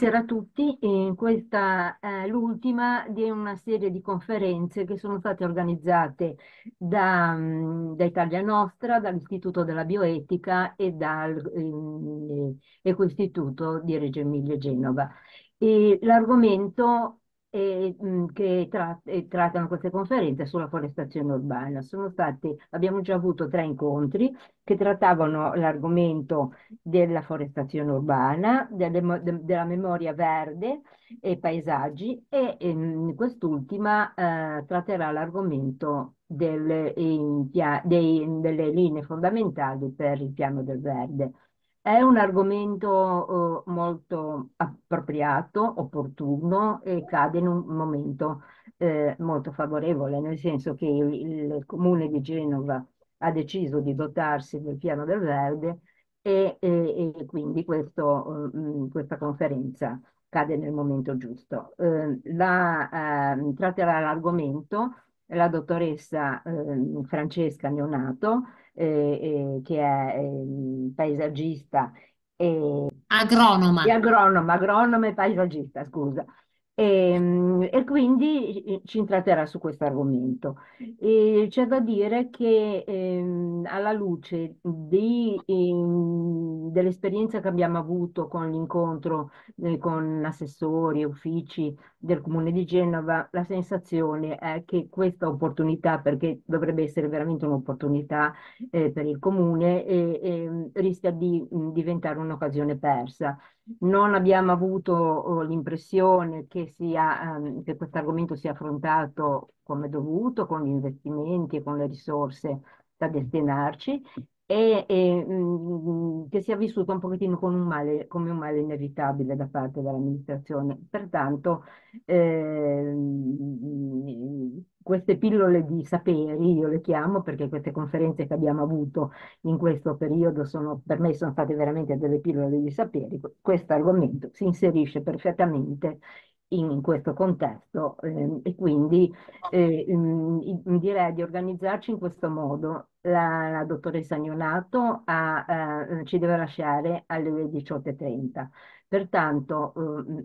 Buonasera a tutti, e questa è eh, l'ultima di una serie di conferenze che sono state organizzate da, mm, da Italia Nostra, dall'Istituto della Bioetica e dall'Ecoistituto mm, di Reggio Emilia Genova. L'argomento e, eh, che tra, eh, trattano queste conferenze sulla forestazione urbana. Stati, abbiamo già avuto tre incontri che trattavano l'argomento della forestazione urbana, delle, de, della memoria verde e paesaggi e ehm, quest'ultima eh, tratterà l'argomento delle, delle linee fondamentali per il piano del verde. È un argomento eh, molto appropriato, opportuno e cade in un momento eh, molto favorevole, nel senso che il, il, comune di Genova ha deciso di dotarsi del piano del verde e, e, e quindi questo, mh, eh, mm, questa conferenza cade nel momento giusto. Eh, la, eh, tratterà l'argomento la dottoressa ehm, Francesca Neonato eh, che è ehm, paesaggista e, Agronoma. e agronoma, agronoma e paesaggista, scusa. E, ehm, e, quindi ci intratterà su questo argomento. E c'è da dire che ehm, alla luce ehm, dell'esperienza che abbiamo avuto con l'incontro eh, con assessori e uffici del Comune di Genova, la sensazione è che questa opportunità, perché dovrebbe essere veramente un'opportunità eh, per il Comune, eh, ehm, rischia di mh, diventare un'occasione persa non abbiamo avuto oh, l'impressione che, ehm, che questo argomento sia affrontato come dovuto, con gli investimenti e con le risorse da destinarci e, e mh, mm, che sia vissuto un pochettino come un male, come un male inevitabile da parte dell'amministrazione. Pertanto eh, queste pillole di saperi, io le chiamo perché queste conferenze che abbiamo avuto in questo periodo sono, per me sono state veramente delle pillole di saperi, questo argomento si inserisce perfettamente in, questo contesto eh, e quindi eh, mh, mm, mm, direi di organizzarci in questo modo. La, la dottoressa Agnonato ha, eh, ci deve lasciare alle 18.30. Pertanto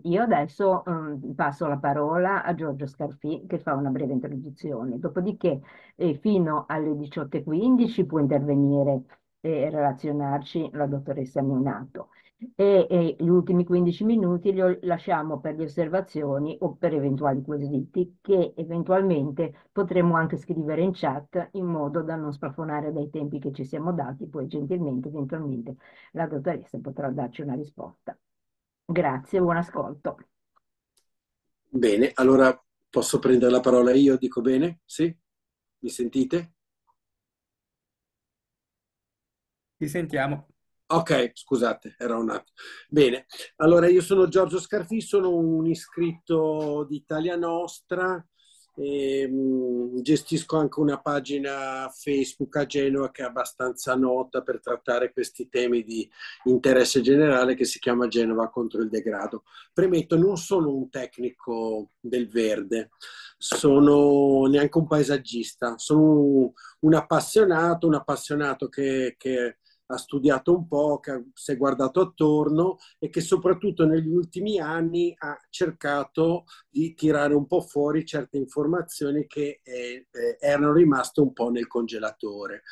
eh, io adesso mm, passo la parola a Giorgio Scarfì che fa una breve introduzione, dopodiché eh, fino alle 18.15 può intervenire e relazionarci la dottoressa Neonato e, e gli ultimi 15 minuti li lasciamo per le osservazioni o per eventuali quesiti che eventualmente potremo anche scrivere in chat in modo da non sprafonare dai tempi che ci siamo dati, poi gentilmente eventualmente la dottoressa potrà darci una risposta. Grazie, buon ascolto. Bene, allora posso prendere la parola io, dico bene? Sì? Mi sentite? Ti sentiamo. Ok, scusate, era un attimo. Bene, allora io sono Giorgio Scarfì, sono un iscritto di Italia Nostra, e, ehm, mh, gestisco anche una pagina Facebook a Genova che è abbastanza nota per trattare questi temi di interesse generale che si chiama Genova contro il degrado. Premetto, non sono un tecnico del verde, sono neanche un paesaggista, sono un, appassionato, un appassionato che, che ha studiato un po', che si è guardato attorno e che soprattutto negli ultimi anni ha cercato di tirare un po' fuori certe informazioni che eh, eh, erano rimaste un po' nel congelatore.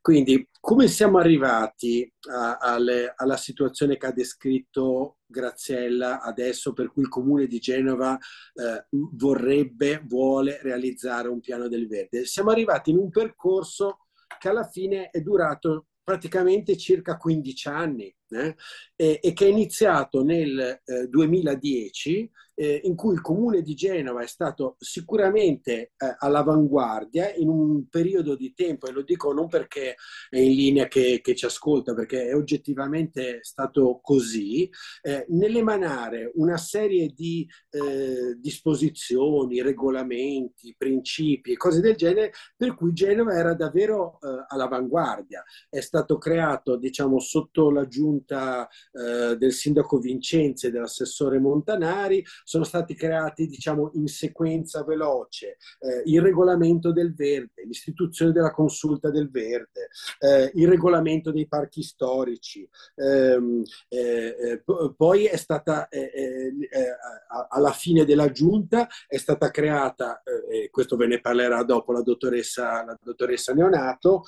Quindi come siamo arrivati a, alle, alla situazione che ha descritto Graziella adesso, per cui il Comune di Genova eh, vorrebbe, vuole realizzare un piano del verde? Siamo arrivati in un percorso che alla fine è durato praticamente circa 15 anni eh, e, e, che è iniziato nel eh, 2010, eh, in cui il comune di Genova è stato sicuramente eh, all'avanguardia in un periodo di tempo, e lo dico non perché è in linea che, che ci ascolta, perché è oggettivamente stato così, eh, nell'emanare una serie di eh, disposizioni, regolamenti, principi e cose del genere, per cui Genova era davvero all'avanguardia. È stato creato, diciamo, sotto la giunta giunta eh, del sindaco Vincenzi e dell'assessore Montanari sono stati creati diciamo, in sequenza veloce eh, il regolamento del verde, l'istituzione della consulta del verde, eh, il regolamento dei parchi storici, ehm, eh, eh, poi è stata eh, alla fine della giunta è stata creata, questo ve ne parlerà dopo la dottoressa, la dottoressa Neonato,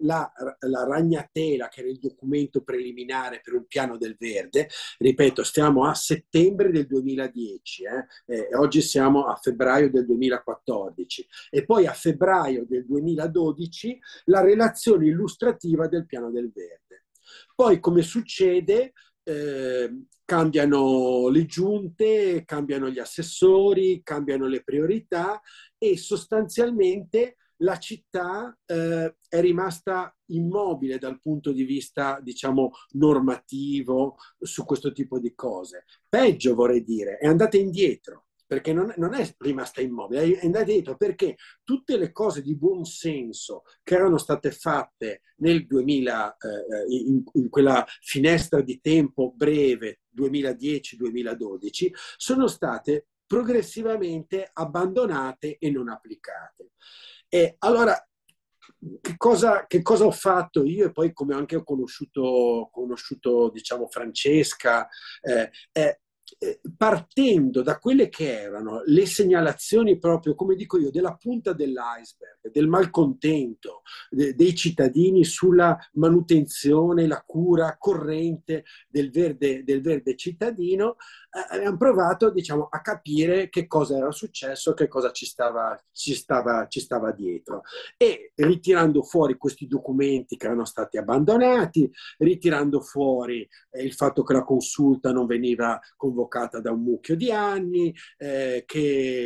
la, la ragnatela che era il documento precedente preliminare per un piano del verde, ripeto, stiamo a settembre del 2010, eh? Eh, oggi siamo a febbraio del 2014 e poi a febbraio del 2012 la relazione illustrativa del piano del verde. Poi come succede, eh, cambiano le giunte, cambiano gli assessori, cambiano le priorità e sostanzialmente la città eh, è rimasta immobile dal punto di vista, diciamo, normativo su questo tipo di cose. Peggio vorrei dire, è andata indietro, perché non, non è rimasta immobile, è andata indietro perché tutte le cose di buon senso che erano state fatte nel 2000, eh, eh, in, in quella finestra di tempo breve, 2010-2012, sono state progressivamente abbandonate e non applicate. E allora, che cosa, che cosa, ho fatto io e poi come anche ho conosciuto, conosciuto diciamo, Francesca, eh, eh, partendo da quelle che erano le segnalazioni proprio, come dico io, della punta dell'iceberg, del malcontento dei cittadini sulla manutenzione, la cura corrente del verde, del verde cittadino, eh, abbiamo provato diciamo, a capire che cosa era successo, che cosa ci stava, ci, stava, ci stava, dietro. E ritirando fuori questi documenti che erano stati abbandonati, ritirando fuori eh, il fatto che la consulta non veniva convocata da un mucchio di anni, eh, che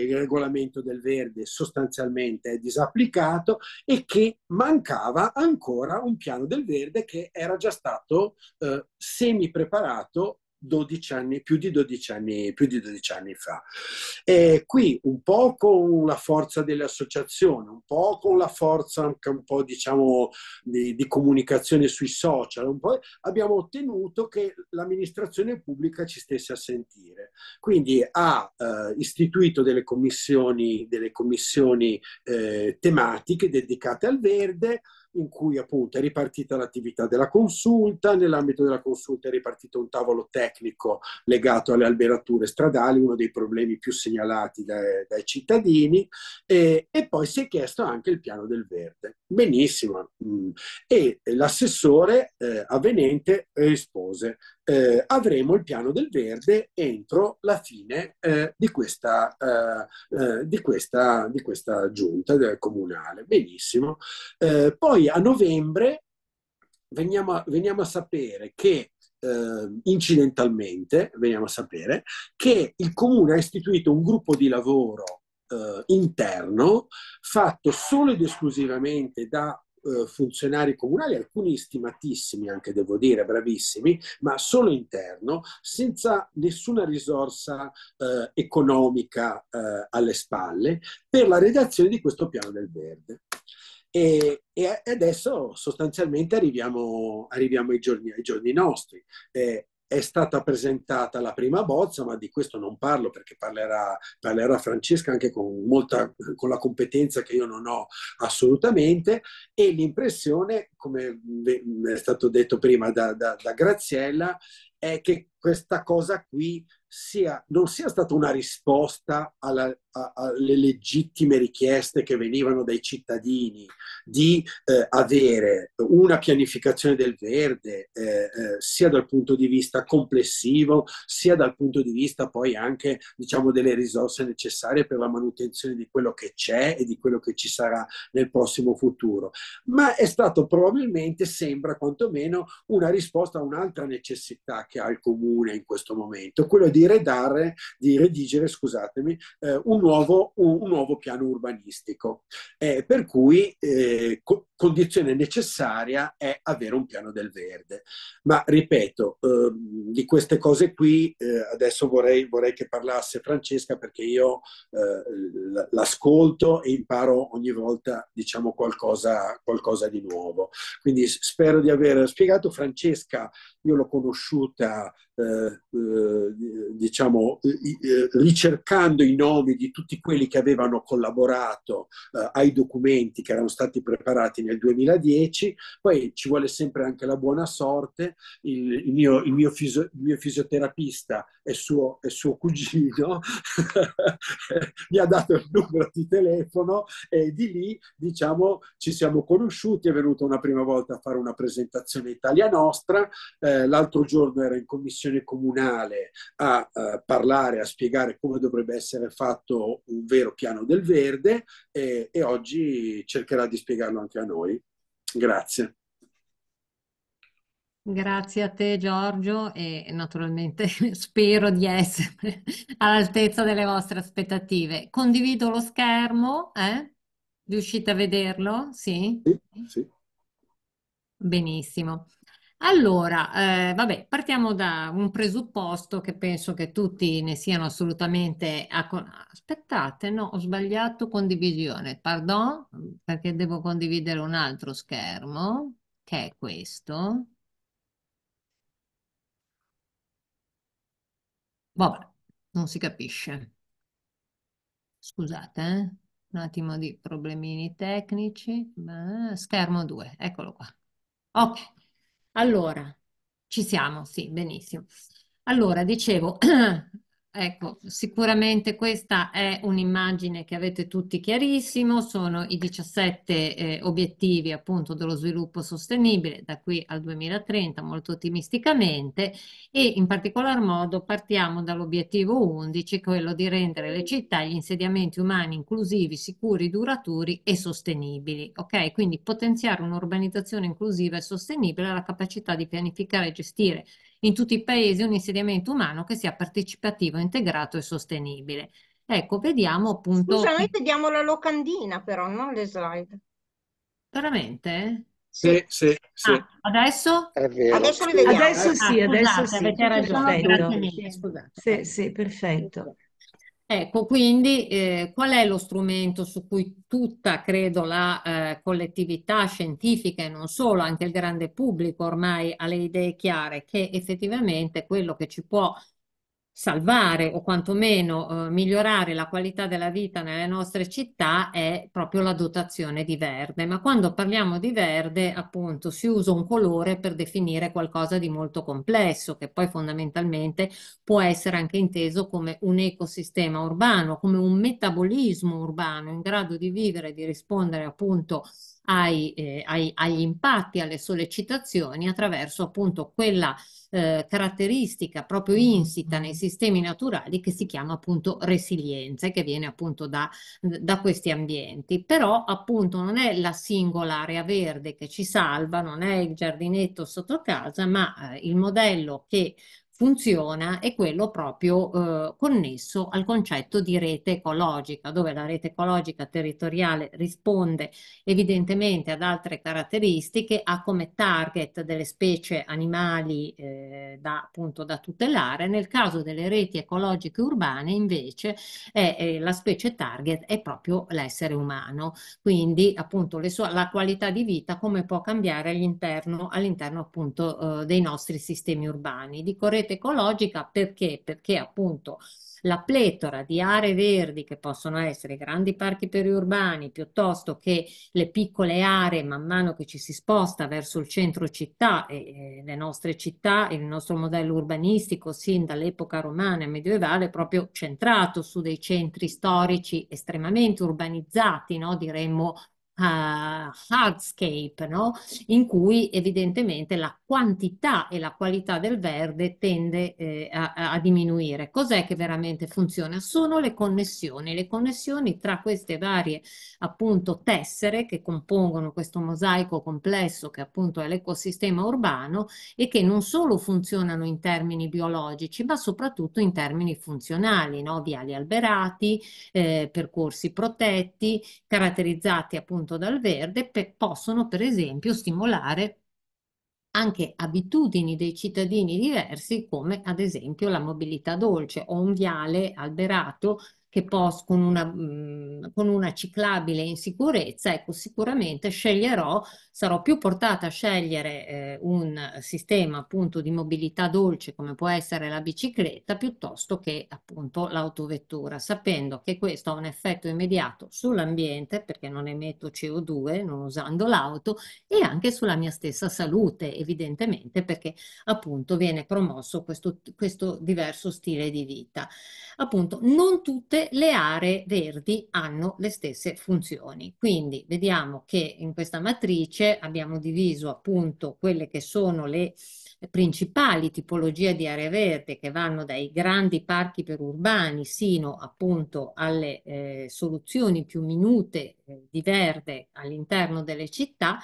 il regolamento del verde sostanzialmente è disapplicato e che mancava ancora un piano del verde che era già stato eh, semi preparato 12 anni, più, di 12 anni, più di 12 anni fa. E qui un po' con la forza delle associazioni, un po' con la forza anche un po' diciamo di, di comunicazione sui social, un po' abbiamo ottenuto che l'amministrazione pubblica ci stesse a sentire. Quindi ha eh, istituito delle commissioni, delle commissioni eh, tematiche dedicate al verde, in cui appunto è ripartita l'attività della consulta, nell'ambito della consulta è ripartito un tavolo tecnico legato alle alberature stradali, uno dei problemi più segnalati dai, dai cittadini, e, e, poi si è chiesto anche il piano del verde. Benissimo. Mm. E l'assessore eh, avvenente rispose, eh, avremo il piano del verde entro la fine eh, di, questa, eh, eh di, questa, di, questa, giunta comunale. Benissimo. Eh, poi a novembre veniamo a, veniamo a sapere che eh, incidentalmente veniamo a sapere che il comune ha istituito un gruppo di lavoro interno fatto solo ed esclusivamente da eh, funzionari comunali, alcuni stimatissimi anche devo dire, bravissimi, ma solo interno, senza nessuna risorsa eh, economica eh, alle spalle, per la redazione di questo piano del verde. E, e adesso sostanzialmente arriviamo, arriviamo ai, giorni, ai, giorni, nostri. Eh, è stata presentata la prima bozza, ma di questo non parlo perché parlerà, parlerà Francesca anche con, molta, con la competenza che io non ho assolutamente e l'impressione, come è stato detto prima da, da, da Graziella, è che questa cosa qui sia, non sia stata una risposta alla, a, alle legittime richieste che venivano dai cittadini di eh, avere una pianificazione del verde eh, eh, sia dal punto di vista complessivo sia dal punto di vista poi anche diciamo delle risorse necessarie per la manutenzione di quello che c'è e di quello che ci sarà nel prossimo futuro ma è stato probabilmente sembra quantomeno una risposta a un'altra necessità che ha il comune in questo momento quello di redare, di redigere, scusatemi, eh, un, nuovo, un, un, nuovo, piano urbanistico. Eh, per cui eh, co- condizione necessaria è avere un piano del verde. Ma ripeto, ehm, di queste cose qui eh, adesso vorrei, vorrei, che parlasse Francesca perché io eh, l'ascolto e imparo ogni volta diciamo qualcosa, qualcosa di nuovo. Quindi spero di aver spiegato. Francesca, io l'ho conosciuta eh, eh, diciamo, eh, ricercando i nomi di tutti quelli che avevano collaborato eh, ai documenti che erano stati preparati nel 2010, poi ci vuole sempre anche la buona sorte, il, il, mio, il, mio, fisio, il mio, fisioterapista e suo, è suo cugino mi ha dato il numero di telefono e di lì diciamo, ci siamo conosciuti, è venuto una prima volta a fare una presentazione Italia Nostra, eh, l'altro giorno era in commissione comunale a eh, parlare, a spiegare come dovrebbe essere fatto un vero piano del verde e, e oggi cercherà di spiegarlo anche a noi. Grazie. Grazie a te Giorgio e naturalmente spero di essere all'altezza delle vostre aspettative. Condivido lo schermo, eh? riuscite a vederlo? Sì? Sì. sì. Benissimo. Allora, eh, vabbè, partiamo da un presupposto che penso che tutti ne siano assolutamente... A... Aspettate, no, ho sbagliato condivisione, pardon, perché devo condividere un altro schermo, che è questo. Vabbè, non si capisce. Scusate, eh? un attimo di problemini tecnici. Schermo 2, eccolo qua. Ok. Allora, ci siamo, sì, benissimo. Allora, dicevo, Ecco, sicuramente questa è un'immagine che avete tutti chiarissimo, sono i 17 eh, obiettivi appunto dello sviluppo sostenibile da qui al 2030 molto ottimisticamente e in particolar modo partiamo dall'obiettivo 11, quello di rendere le città e gli insediamenti umani inclusivi, sicuri, duraturi e sostenibili, ok? Quindi potenziare un'urbanizzazione inclusiva e sostenibile ha la capacità di pianificare e gestire in tutti i paesi un insediamento umano che sia partecipativo, integrato e sostenibile. Ecco, vediamo appunto... Scusa, noi vediamo la locandina però, non le slide. Veramente? Sì, sì, sì. Ah, adesso? Adesso, adesso sì, ah, adesso scusate, sì. Avete ragione. Perfetto. Sì, sì, perfetto. Ecco, quindi eh, qual è lo strumento su cui tutta, credo, la eh, collettività scientifica e non solo, anche il grande pubblico ormai ha le idee chiare che effettivamente quello che ci può salvare o quantomeno eh, migliorare la qualità della vita nelle nostre città è proprio la dotazione di verde, ma quando parliamo di verde appunto si usa un colore per definire qualcosa di molto complesso che poi fondamentalmente può essere anche inteso come un ecosistema urbano, come un metabolismo urbano in grado di vivere, e di rispondere appunto a ai, eh, ai, agli impatti, alle sollecitazioni attraverso appunto quella eh, caratteristica proprio insita nei sistemi naturali che si chiama appunto resilienza e che viene appunto da, da questi ambienti. Però appunto non è la singola area verde che ci salva, non è il giardinetto sotto casa, ma eh, il modello che funziona è quello proprio eh, connesso al concetto di rete ecologica, dove la rete ecologica territoriale risponde evidentemente ad altre caratteristiche, ha come target delle specie animali eh, da, appunto, da tutelare, nel caso delle reti ecologiche urbane invece è, è, la specie target è proprio l'essere umano, quindi appunto sue, la qualità di vita come può cambiare all'interno, all appunto eh, dei nostri sistemi urbani. Di corretto rete ecologica perché? Perché appunto la pletora di aree verdi che possono essere grandi parchi periurbani piuttosto che le piccole aree man mano che ci si sposta verso il centro città e eh, le nostre città, il nostro modello urbanistico sin dall'epoca romana e medievale proprio centrato su dei centri storici estremamente urbanizzati, no? diremmo uh, hardscape, no? in cui evidentemente la quantità e la qualità del verde tende eh, a, a, diminuire. Cos'è che veramente funziona? Sono le connessioni, le connessioni tra queste varie appunto tessere che compongono questo mosaico complesso che appunto è l'ecosistema urbano e che non solo funzionano in termini biologici ma soprattutto in termini funzionali, no? viali alberati, eh, percorsi protetti, caratterizzati appunto assunto dal verde pe possono per esempio stimolare anche abitudini dei cittadini diversi come ad esempio la mobilità dolce o un viale alberato che posso, con una, mm, con una ciclabile in sicurezza, ecco, sicuramente sceglierò, sarò più portata a scegliere eh, un sistema appunto di mobilità dolce come può essere la bicicletta piuttosto che appunto l'autovettura, sapendo che questo ha un effetto immediato sull'ambiente perché non emetto CO2 non usando l'auto e anche sulla mia stessa salute evidentemente perché appunto viene promosso questo, questo diverso stile di vita. Appunto non tutte tutte le aree verdi hanno le stesse funzioni. Quindi vediamo che in questa matrice abbiamo diviso appunto quelle che sono le principali tipologie di aree verde che vanno dai grandi parchi perurbani sino appunto alle eh, soluzioni più minute eh, di verde all'interno delle città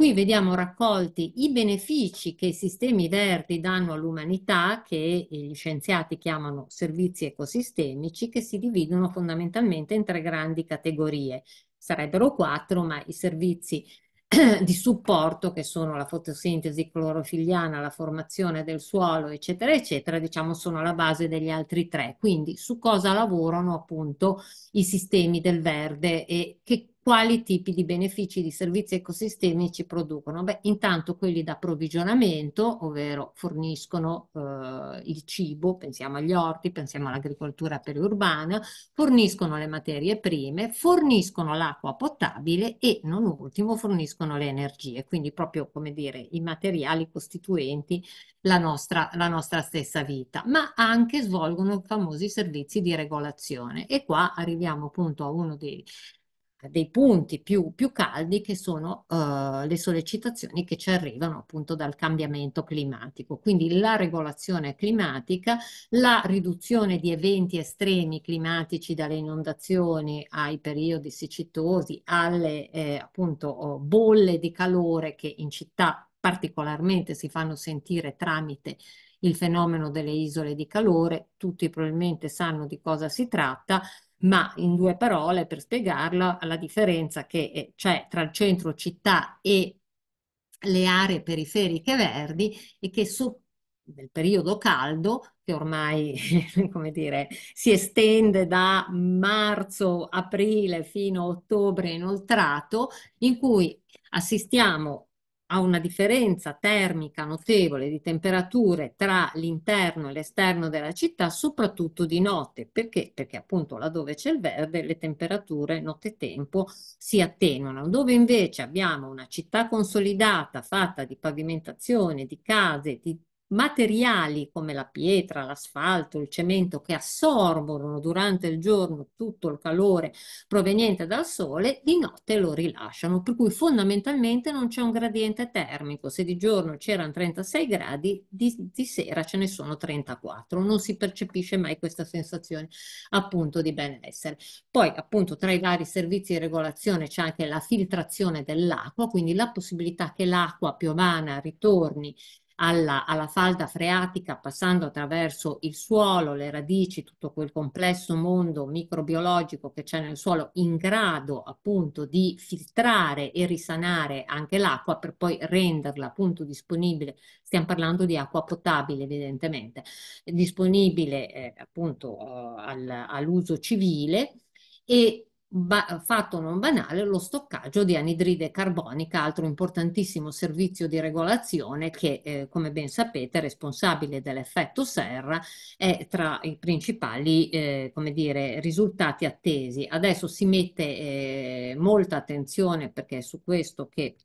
Qui vediamo raccolti i benefici che i sistemi verdi danno all'umanità, che gli scienziati chiamano servizi ecosistemici, che si dividono fondamentalmente in tre grandi categorie. Sarebbero quattro, ma i servizi di supporto, che sono la fotosintesi clorofiliana, la formazione del suolo, eccetera, eccetera, diciamo sono la base degli altri tre. Quindi su cosa lavorano appunto i sistemi del verde e che quali tipi di benefici di servizi ecosistemici producono? Beh, intanto quelli da approvvigionamento, ovvero forniscono eh, il cibo, pensiamo agli orti, pensiamo all'agricoltura periurbana, forniscono le materie prime, forniscono l'acqua potabile e, non ultimo, forniscono le energie, quindi proprio come dire i materiali costituenti la nostra, la nostra stessa vita, ma anche svolgono i famosi servizi di regolazione. E qua arriviamo appunto a uno dei dei punti più, più caldi che sono uh, le sollecitazioni che ci arrivano appunto dal cambiamento climatico. Quindi la regolazione climatica, la riduzione di eventi estremi climatici dalle inondazioni ai periodi siccitosi, alle eh, appunto oh, bolle di calore che in città particolarmente si fanno sentire tramite il fenomeno delle isole di calore, tutti probabilmente sanno di cosa si tratta, ma in due parole per spiegarla la differenza che eh, c'è tra il centro città e le aree periferiche verdi e che su, nel periodo caldo, che ormai come dire, si estende da marzo, aprile fino a ottobre inoltrato, in cui assistiamo a una differenza termica notevole di temperature tra l'interno e l'esterno della città, soprattutto di notte. Perché? Perché appunto laddove c'è il verde le temperature nottetempo si attenuano. Dove invece abbiamo una città consolidata fatta di pavimentazione, di case, di materiali come la pietra, l'asfalto, il cemento che assorbono durante il giorno tutto il calore proveniente dal sole, di notte lo rilasciano, per cui fondamentalmente non c'è un gradiente termico, se di giorno c'erano 36 gradi, di, di sera ce ne sono 34, non si percepisce mai questa sensazione appunto di benessere. Poi appunto tra i vari servizi di regolazione c'è anche la filtrazione dell'acqua, quindi la possibilità che l'acqua piovana ritorni alla, alla falda freatica, passando attraverso il suolo, le radici, tutto quel complesso mondo microbiologico che c'è nel suolo, in grado appunto di filtrare e risanare anche l'acqua per poi renderla appunto disponibile. Stiamo parlando di acqua potabile, evidentemente, disponibile eh, appunto eh, al, all'uso civile e ba- fatto non banale lo stoccaggio di anidride carbonica, altro importantissimo servizio di regolazione che, eh, come ben sapete, responsabile dell'effetto serra, è tra i principali eh, come dire, risultati attesi. Adesso si mette eh, molta attenzione perché è su questo che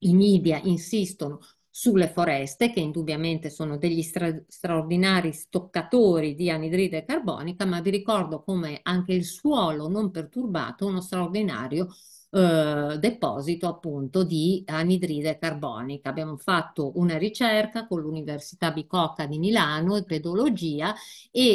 i media insistono sulle foreste, che indubbiamente sono degli stra- straordinari stoccatori di anidride carbonica, ma vi ricordo come anche il suolo non perturbato è uno straordinario eh, deposito appunto di anidride carbonica. Abbiamo fatto una ricerca con l'Università Bicocca di Milano, pedologia, e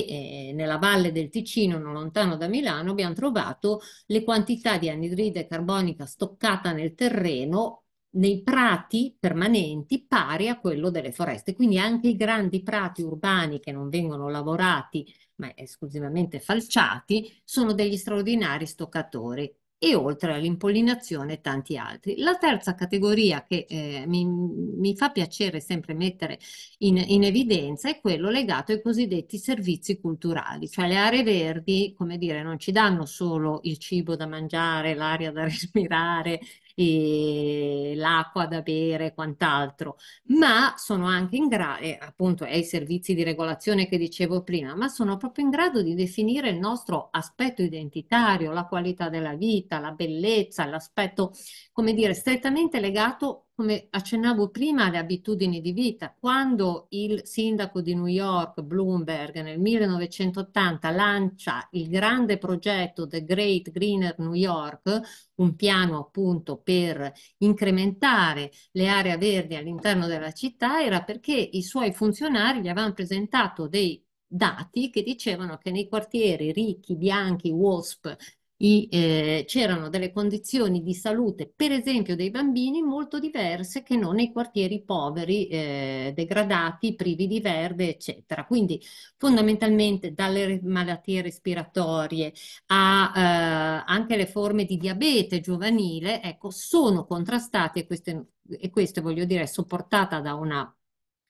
eh, nella valle del Ticino, non lontano da Milano, abbiamo trovato le quantità di anidride carbonica stoccata nel terreno nei prati permanenti pari a quello delle foreste. Quindi anche i grandi prati urbani che non vengono lavorati ma esclusivamente falciati sono degli straordinari stoccatori e oltre all'impollinazione tanti altri. La terza categoria che eh, mi, mi, fa piacere sempre mettere in, in, evidenza è quello legato ai cosiddetti servizi culturali, cioè le aree verdi, come dire, non ci danno solo il cibo da mangiare, l'aria da respirare, eh, l'acqua da bere e quant'altro, ma sono anche in grado, eh, appunto ai servizi di regolazione che dicevo prima, ma sono proprio in grado di definire il nostro aspetto identitario, la qualità della vita, la bellezza, l'aspetto, come dire, strettamente legato come accennavo prima, le abitudini di vita. Quando il sindaco di New York, Bloomberg, nel 1980 lancia il grande progetto The Great Greener New York, un piano appunto per incrementare le aree verdi all'interno della città, era perché i suoi funzionari gli avevano presentato dei dati che dicevano che nei quartieri ricchi, bianchi, WASP eh, c'erano delle condizioni di salute, per esempio dei bambini, molto diverse che non nei quartieri poveri, eh, degradati, privi di verde, eccetera. Quindi fondamentalmente dalle malattie respiratorie a eh, anche le forme di diabete giovanile, ecco, sono contrastate queste, e questo voglio dire è sopportata da una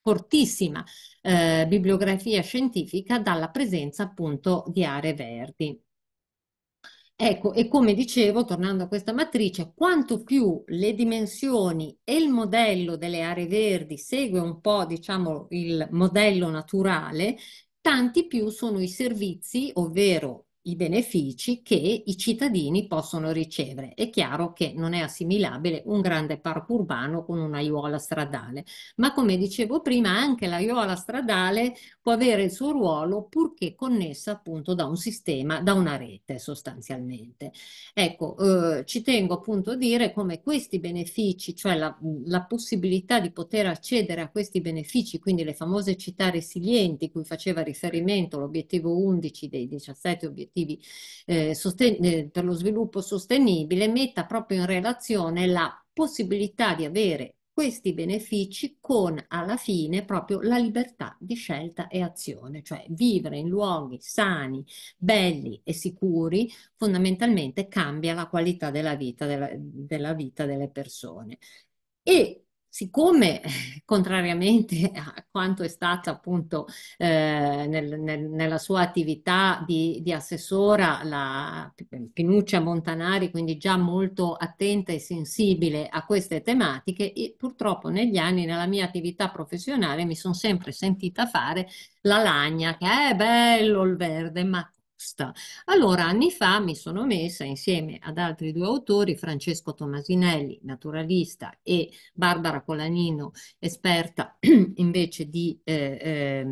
fortissima eh, bibliografia scientifica dalla presenza appunto di aree verdi. Ecco, e come dicevo, tornando a questa matrice, quanto più le dimensioni e il modello delle aree verdi segue un po', diciamo, il modello naturale, tanti più sono i servizi, ovvero i benefici che i cittadini possono ricevere. È chiaro che non è assimilabile un grande parco urbano con un'aiuola stradale, ma come dicevo prima anche l'aiuola stradale può avere il suo ruolo purché connessa appunto da un sistema, da una rete sostanzialmente. Ecco, eh, ci tengo appunto a dire come questi benefici, cioè la, la possibilità di poter accedere a questi benefici, quindi le famose città resilienti cui faceva riferimento l'obiettivo 11 dei 17 obiettivi obiettivi eh, sosten- eh, per lo sviluppo sostenibile metta proprio in relazione la possibilità di avere questi benefici con alla fine proprio la libertà di scelta e azione, cioè vivere in luoghi sani, belli e sicuri fondamentalmente cambia la qualità della vita, della, della vita delle persone. E siccome contrariamente a quanto è stata appunto eh, nel, nel, nella sua attività di, di, assessora, la Pinuccia Montanari, quindi già molto attenta e sensibile a queste tematiche, purtroppo negli anni nella mia attività professionale mi sono sempre sentita fare la lagna, che è bello il verde, ma posta. Allora, anni fa mi sono messa insieme ad altri due autori, Francesco Tomasinelli, naturalista, e Barbara Colanino, esperta invece di eh, eh,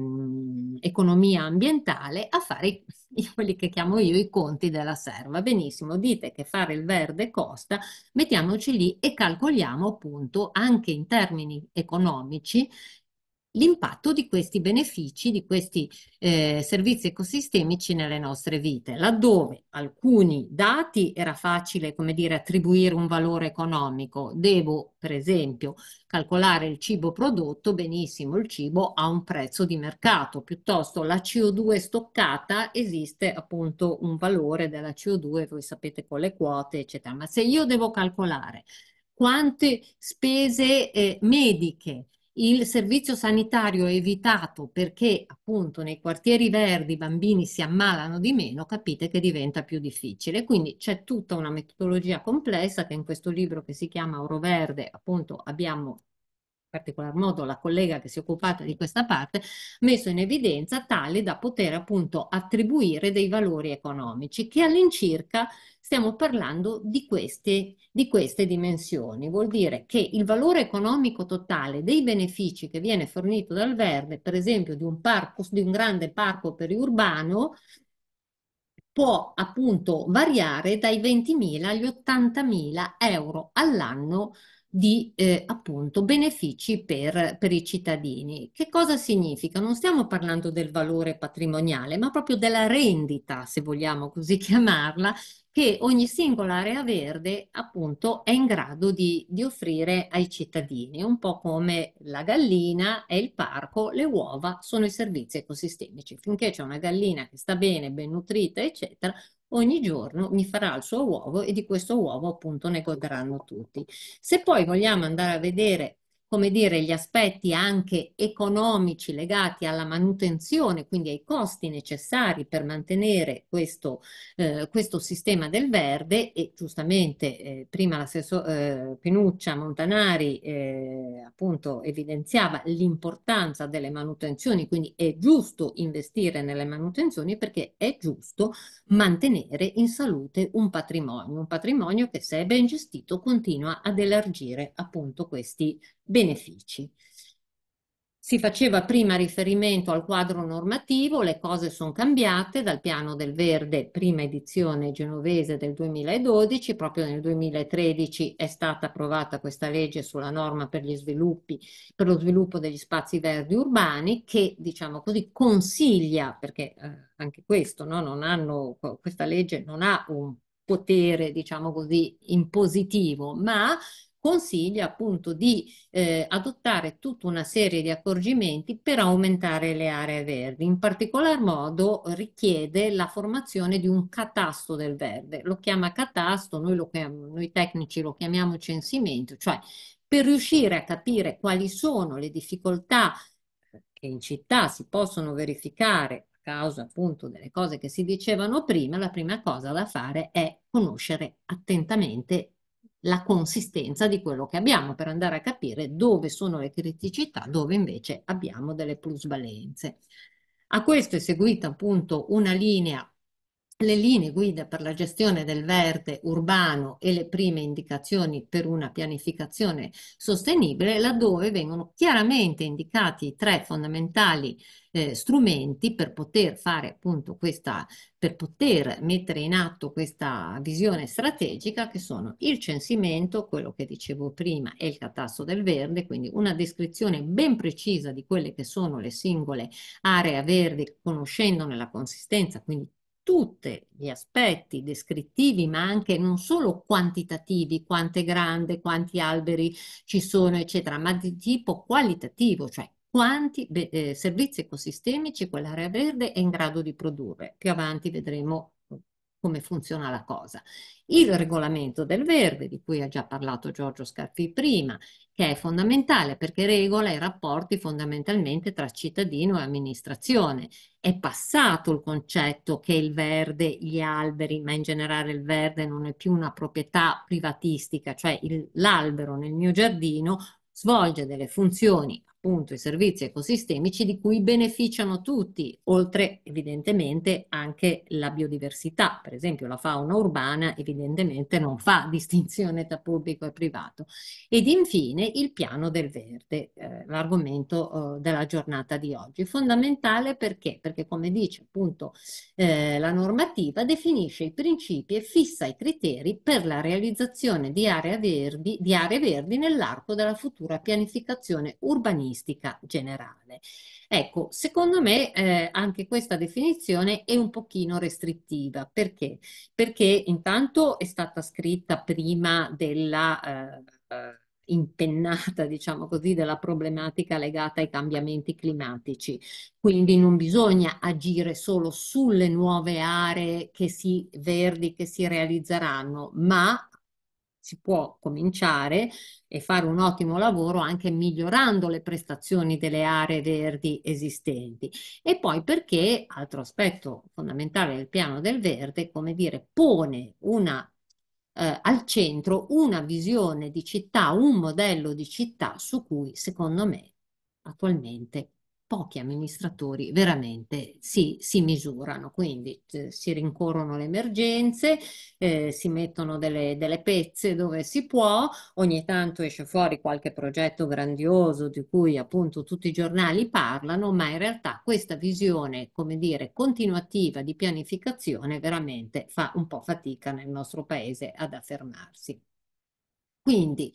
economia ambientale, a fare quelli che chiamo io i conti della serva. Benissimo, dite che fare il verde costa, mettiamoci lì e calcoliamo appunto anche in termini economici l'impatto di questi benefici, di questi eh, servizi ecosistemici nelle nostre vite, laddove alcuni dati era facile, come dire, attribuire un valore economico. Devo, per esempio, calcolare il cibo prodotto, benissimo, il cibo ha un prezzo di mercato, piuttosto la CO2 stoccata esiste appunto un valore della CO2, voi sapete con le quote, eccetera. Ma se io devo calcolare quante spese eh, mediche il servizio sanitario è evitato perché appunto nei quartieri verdi i bambini si ammalano di meno, capite che diventa più difficile. Quindi c'è tutta una metodologia complessa che in questo libro che si chiama Oro Verde appunto abbiamo particolar modo la collega che si è occupata di questa parte, messo in evidenza tale da poter appunto attribuire dei valori economici che all'incirca stiamo parlando di queste, di queste dimensioni. Vuol dire che il valore economico totale dei benefici che viene fornito dal verde, per esempio di un, parco, di un grande parco periurbano, può appunto variare dai 20.000 agli 80.000 euro all'anno di eh, appunto benefici per, per i cittadini. Che cosa significa? Non stiamo parlando del valore patrimoniale, ma proprio della rendita, se vogliamo così chiamarla, che ogni singola area verde appunto è in grado di, di, offrire ai cittadini, un po' come la gallina e il parco, le uova sono i servizi ecosistemici. Finché c'è una gallina che sta bene, ben nutrita, eccetera, ogni giorno mi farà il suo uovo e di questo uovo appunto ne godranno tutti. Se poi vogliamo andare a vedere come dire, gli aspetti anche economici legati alla manutenzione, quindi ai costi necessari per mantenere questo, eh, questo sistema del verde e giustamente eh, prima l'assessore eh, Pinuccia Montanari eh, appunto evidenziava l'importanza delle manutenzioni, quindi è giusto investire nelle manutenzioni perché è giusto mantenere in salute un patrimonio, un patrimonio che se è ben gestito continua ad elargire appunto questi benefici. Si faceva prima riferimento al quadro normativo, le cose sono cambiate dal piano del verde, prima edizione genovese del 2012, proprio nel 2013 è stata approvata questa legge sulla norma per, gli sviluppi, per lo sviluppo degli spazi verdi urbani che, diciamo così, consiglia, perché eh, anche questo, no, hanno, questa legge non ha un potere, diciamo così, impositivo, ma consiglia appunto di eh, adottare tutta una serie di accorgimenti per aumentare le aree verdi. In particolar modo richiede la formazione di un catasto del verde. Lo chiama catasto, noi, lo chiam- noi tecnici lo chiamiamo censimento, cioè per riuscire a capire quali sono le difficoltà eh, che in città si possono verificare a causa appunto delle cose che si dicevano prima, la prima cosa da fare è conoscere attentamente la consistenza di quello che abbiamo per andare a capire dove sono le criticità, dove invece abbiamo delle plusvalenze. A questo è seguita appunto una linea le linee guida per la gestione del verde urbano e le prime indicazioni per una pianificazione sostenibile, laddove vengono chiaramente indicati i tre fondamentali eh, strumenti per poter fare appunto questa, per poter mettere in atto questa visione strategica che sono il censimento, quello che dicevo prima, e il catasto del verde, quindi una descrizione ben precisa di quelle che sono le singole aree verdi, conoscendone la consistenza, quindi tutti gli aspetti descrittivi, ma anche non solo quantitativi, quanto è grande, quanti alberi ci sono, eccetera, ma di tipo qualitativo, cioè quanti eh, servizi ecosistemici quell'area verde è in grado di produrre. Più avanti vedremo come funziona la cosa. Il regolamento del verde, di cui ha già parlato Giorgio Scarfi prima, che è fondamentale perché regola i rapporti fondamentalmente tra cittadino e amministrazione. È passato il concetto che il verde, gli alberi, ma in generale il verde non è più una proprietà privatistica, cioè l'albero nel mio giardino svolge delle funzioni appunto i servizi ecosistemici di cui beneficiano tutti, oltre evidentemente anche la biodiversità, per esempio la fauna urbana evidentemente non fa distinzione tra pubblico e privato. Ed infine il piano del verde, eh, l'argomento eh, della giornata di oggi, fondamentale perché? Perché come dice appunto eh, la normativa definisce i principi e fissa i criteri per la realizzazione di, verdi, di aree verdi nell'arco della futura pianificazione urbanistica statistica generale. Ecco, secondo me eh, anche questa definizione è un pochino restrittiva. Perché? Perché intanto è stata scritta prima della... Eh, eh, impennata, diciamo così, della problematica legata ai cambiamenti climatici. Quindi non bisogna agire solo sulle nuove aree che si verdi che si realizzeranno, ma si può cominciare e fare un ottimo lavoro anche migliorando le prestazioni delle aree verdi esistenti. E poi perché, altro aspetto fondamentale del piano del verde, come dire, pone una eh, al centro una visione di città, un modello di città su cui secondo me attualmente pochi amministratori veramente si, si misurano, quindi eh, si rincorrono le emergenze, eh, si mettono delle, delle, pezze dove si può, ogni tanto esce fuori qualche progetto grandioso di cui appunto tutti i giornali parlano, ma in realtà questa visione, come dire, continuativa di pianificazione veramente fa un po' fatica nel nostro paese ad affermarsi. Quindi,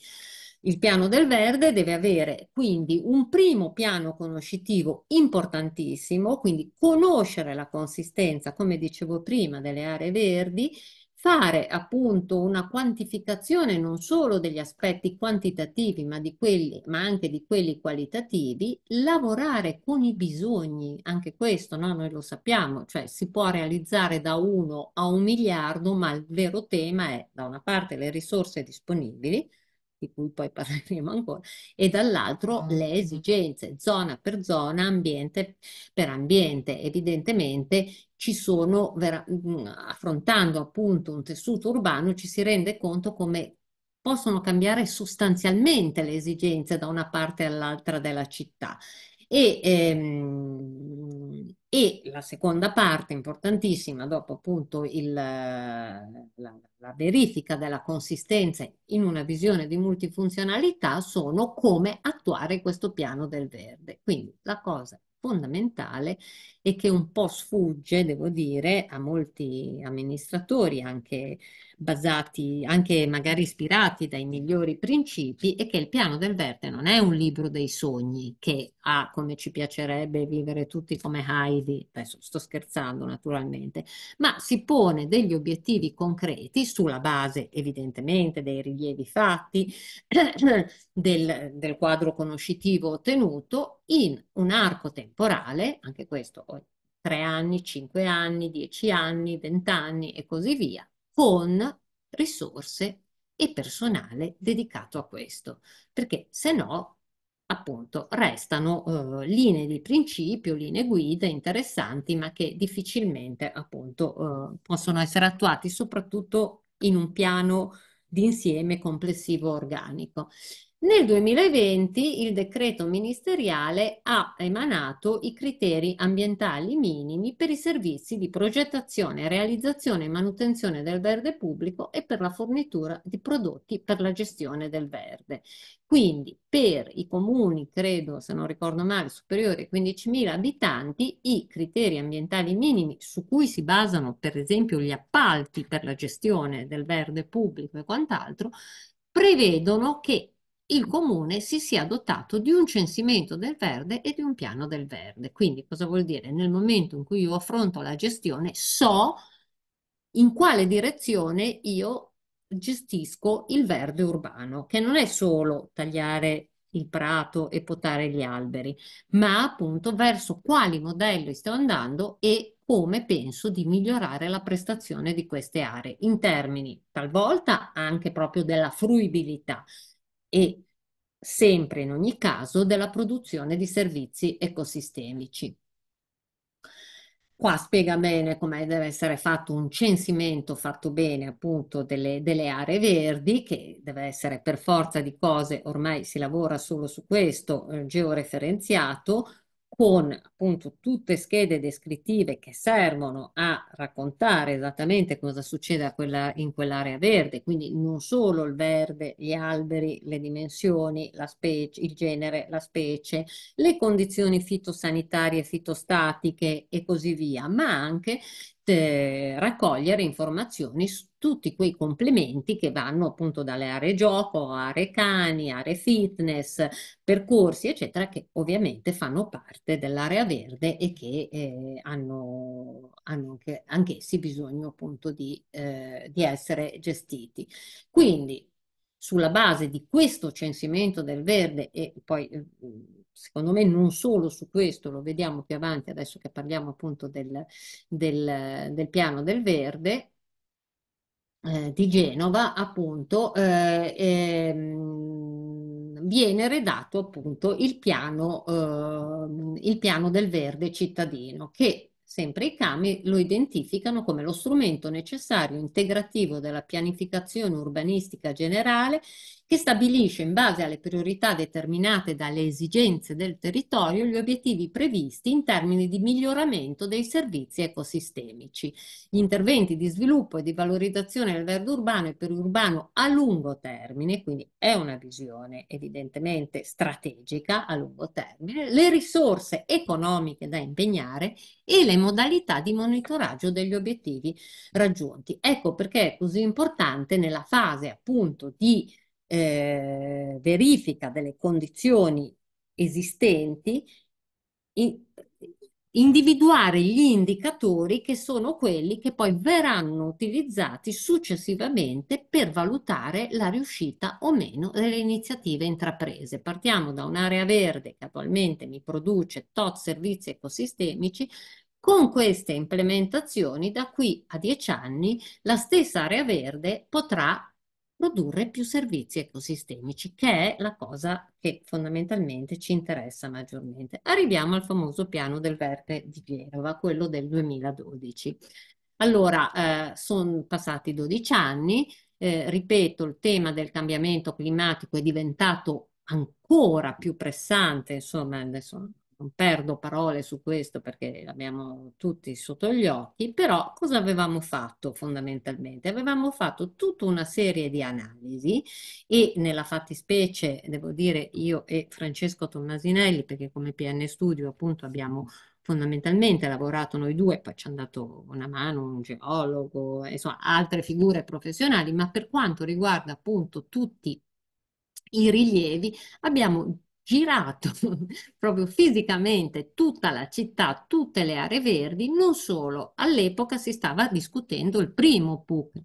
il piano del verde deve avere quindi un primo piano conoscitivo importantissimo, quindi conoscere la consistenza, come dicevo prima, delle aree verdi, fare appunto una quantificazione non solo degli aspetti quantitativi, ma, di quelli, ma anche di quelli qualitativi, lavorare con i bisogni, anche questo no? noi lo sappiamo, cioè si può realizzare da 1 a un miliardo, ma il vero tema è da una parte le risorse disponibili, di cui poi parleremo ancora, e dall'altro mm. le esigenze zona per zona, ambiente per ambiente. Evidentemente ci sono, mm, affrontando appunto un tessuto urbano, ci si rende conto come possono cambiare sostanzialmente le esigenze da una parte all'altra della città. E ehm, e la seconda parte, importantissima, dopo appunto il, la, la, verifica della consistenza in una visione di multifunzionalità, sono come attuare questo piano del verde. Quindi la cosa fondamentale e che un po' sfugge, devo dire, a molti amministratori, anche basati, anche magari ispirati dai migliori principi, e che il piano del Verde non è un libro dei sogni che ha ah, come ci piacerebbe vivere tutti come Heidi, adesso sto scherzando naturalmente, ma si pone degli obiettivi concreti sulla base evidentemente dei rilievi fatti, del, del quadro conoscitivo ottenuto in un arco temporale, anche questo 3 anni, 5 anni, 10 anni, 20 anni e così via, con risorse e personale dedicato a questo, perché se no appunto restano eh, linee di principio, linee guida interessanti, ma che difficilmente appunto eh, possono essere attuati soprattutto in un piano di insieme complessivo organico. Nel 2020 il decreto ministeriale ha emanato i criteri ambientali minimi per i servizi di progettazione, realizzazione e manutenzione del verde pubblico e per la fornitura di prodotti per la gestione del verde. Quindi per i comuni, credo se non ricordo male, superiori ai 15.000 abitanti, i criteri ambientali minimi su cui si basano per esempio gli appalti per la gestione del verde pubblico e quant'altro, prevedono che il comune si sia dotato di un censimento del verde e di un piano del verde. Quindi cosa vuol dire? Nel momento in cui io affronto la gestione so in quale direzione io gestisco il verde urbano, che non è solo tagliare il prato e potare gli alberi, ma appunto verso quali modelli sto andando e come penso di migliorare la prestazione di queste aree in termini talvolta anche proprio della fruibilità, e sempre in ogni caso della produzione di servizi ecosistemici. Qua spiega bene come deve essere fatto un censimento fatto bene appunto delle, delle, aree verdi, che deve essere per forza di cose, ormai si lavora solo su questo, eh, georeferenziato, con appunto tutte schede descrittive che servono a raccontare esattamente cosa succede quella, in quell'area verde, quindi non solo il verde, gli alberi, le dimensioni, specie, il genere, la specie, le condizioni fitosanitarie, fitostatiche e così via, ma anche eh, raccogliere informazioni su tutti quei complementi che vanno appunto dalle aree gioco, aree cani, aree fitness, percorsi eccetera che ovviamente fanno parte dell'area verde e che eh, hanno, hanno anche, anch'essi bisogno appunto di, eh, di essere gestiti. Quindi sulla base di questo censimento del verde e poi eh, secondo me non solo su questo, lo vediamo più avanti adesso che parliamo appunto del, del, del piano del verde, eh, di Genova, appunto, eh, ehm, viene redatto appunto il piano, eh, il piano del verde cittadino che Sempre i CAMI lo identificano come lo strumento necessario integrativo della pianificazione urbanistica generale che stabilisce in base alle priorità determinate dalle esigenze del territorio gli obiettivi previsti in termini di miglioramento dei servizi ecosistemici. Gli interventi di sviluppo e di valorizzazione del verde urbano e periurbano a lungo termine, quindi è una visione evidentemente strategica a lungo termine, le risorse economiche da impegnare e le modalità di monitoraggio degli obiettivi raggiunti. Ecco perché è così importante nella fase appunto di eh, verifica delle condizioni esistenti, in, individuare gli indicatori che sono quelli che poi verranno utilizzati successivamente per valutare la riuscita o meno delle iniziative intraprese. Partiamo da un'area verde che attualmente mi produce tot servizi ecosistemici. Con queste implementazioni, da qui a dieci anni, la stessa area verde potrà produrre più servizi ecosistemici, che è la cosa che fondamentalmente ci interessa maggiormente. Arriviamo al famoso piano del verde di Genova, quello del 2012. Allora, eh, sono passati 12 anni, eh, ripeto, il tema del cambiamento climatico è diventato ancora più pressante, insomma, adesso non perdo parole su questo perché l'abbiamo tutti sotto gli occhi, però cosa avevamo fatto fondamentalmente? Avevamo fatto tutta una serie di analisi e nella fattispecie, devo dire io e Francesco Tommasinelli, perché come PN Studio appunto abbiamo fondamentalmente lavorato noi due, poi ci hanno dato una mano un geologo, insomma altre figure professionali, ma per quanto riguarda appunto tutti i rilievi, abbiamo girato proprio fisicamente tutta la città, tutte le aree verdi, non solo, all'epoca si stava discutendo il primo PUC,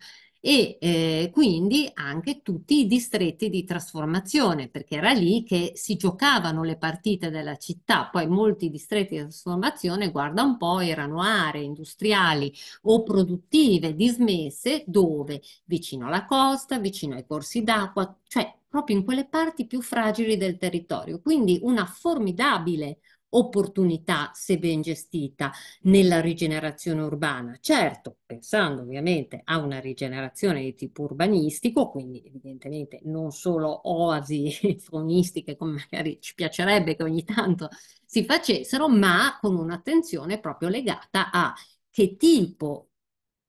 e eh, quindi anche tutti i distretti di trasformazione, perché era lì che si giocavano le partite della città, poi molti distretti di trasformazione, guarda un po', erano aree industriali o produttive dismesse dove vicino alla costa, vicino ai corsi d'acqua, cioè proprio in quelle parti più fragili del territorio. Quindi una formidabile opportunità, se ben gestita, nella rigenerazione urbana. Certo, pensando ovviamente a una rigenerazione di tipo urbanistico, quindi evidentemente non solo oasi faunistiche come magari ci piacerebbe che ogni tanto si facessero, ma con un'attenzione proprio legata a che tipo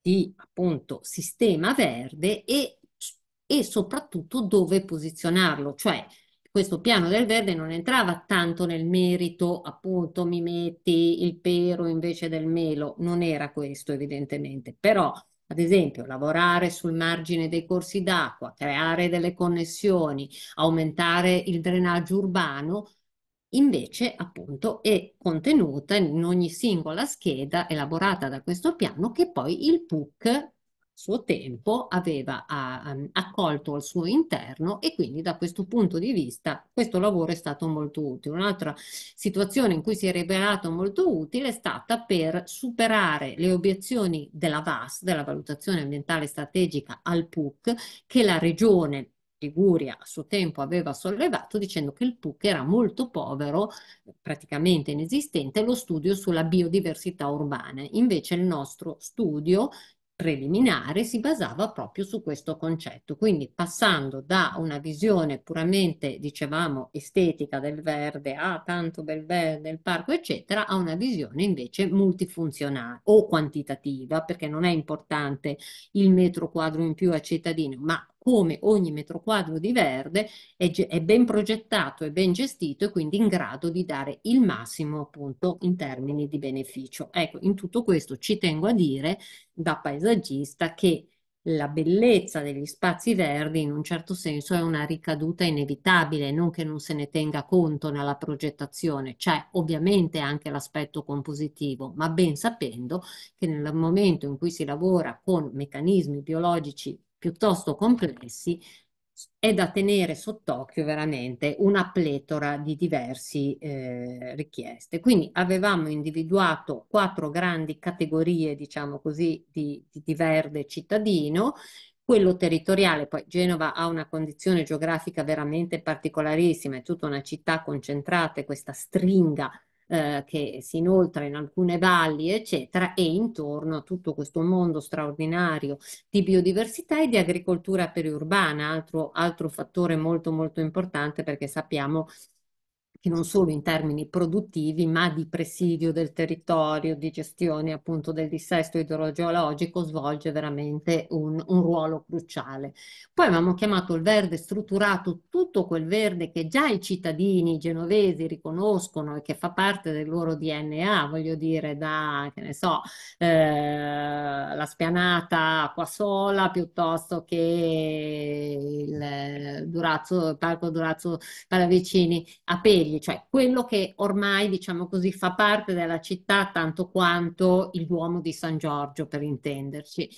di appunto sistema verde e, e soprattutto dove posizionarlo, cioè questo piano del verde non entrava tanto nel merito, appunto, mi metti il pero invece del melo, non era questo evidentemente, però ad esempio lavorare sul margine dei corsi d'acqua, creare delle connessioni, aumentare il drenaggio urbano, invece appunto è contenuta in ogni singola scheda elaborata da questo piano che poi il PUC suo tempo aveva accolto al suo interno e quindi da questo punto di vista questo lavoro è stato molto utile. Un'altra situazione in cui si è rivelato molto utile è stata per superare le obiezioni della VAS, della valutazione ambientale strategica al PUC, che la regione Liguria a suo tempo aveva sollevato dicendo che il PUC era molto povero, praticamente inesistente, lo studio sulla biodiversità urbana. Invece il nostro studio preliminare si basava proprio su questo concetto. Quindi passando da una visione puramente, dicevamo, estetica del verde, ah tanto bel verde, il parco, eccetera, a una visione invece multifunzionale o quantitativa, perché non è importante il metro quadro in più a cittadino, ma come ogni metro quadro di verde è, è, ben progettato e ben gestito e quindi in grado di dare il massimo appunto in termini di beneficio. Ecco, in tutto questo ci tengo a dire da paesaggista che la bellezza degli spazi verdi in un certo senso è una ricaduta inevitabile, non che non se ne tenga conto nella progettazione, c'è ovviamente anche l'aspetto compositivo, ma ben sapendo che nel momento in cui si lavora con meccanismi biologici piuttosto complessi, è da tenere sott'occhio veramente una pletora di diverse eh, richieste. Quindi avevamo individuato quattro grandi categorie, diciamo così, di, di verde cittadino, quello territoriale, poi Genova ha una condizione geografica veramente particolarissima, è tutta una città concentrata, questa stringa eh, che si inoltra in alcune valli, eccetera, e intorno a tutto questo mondo straordinario di biodiversità e di agricoltura periurbana, altro, altro fattore molto molto importante perché sappiamo che non solo in termini produttivi, ma di presidio del territorio, di gestione appunto del dissesto idrogeologico, svolge veramente un, un, ruolo cruciale. Poi abbiamo chiamato il verde strutturato tutto quel verde che già i cittadini genovesi riconoscono e che fa parte del loro DNA, voglio dire, da, che ne so, eh, la spianata Acquasola piuttosto che il, eh, Durazzo, il parco Durazzo Palavicini a Peli svegli, cioè quello che ormai, diciamo così, fa parte della città tanto quanto il Duomo di San Giorgio, per intenderci.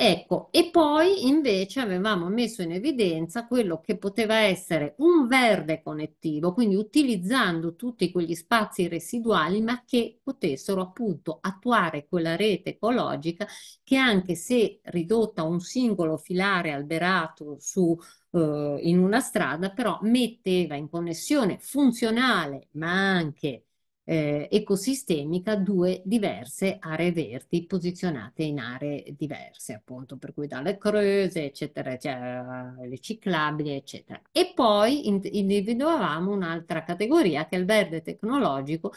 Ecco, e poi invece avevamo messo in evidenza quello che poteva essere un verde connettivo, quindi utilizzando tutti quegli spazi residuali, ma che potessero appunto attuare quella rete ecologica che anche se ridotta a un singolo filare alberato su eh, in una strada, però metteva in connessione funzionale ma anche eh, ecosistemica due diverse aree verdi posizionate in aree diverse, appunto, per cui dalle creuse, eccetera, eccetera le ciclabili, eccetera. E poi individuavamo un'altra categoria che è il verde tecnologico,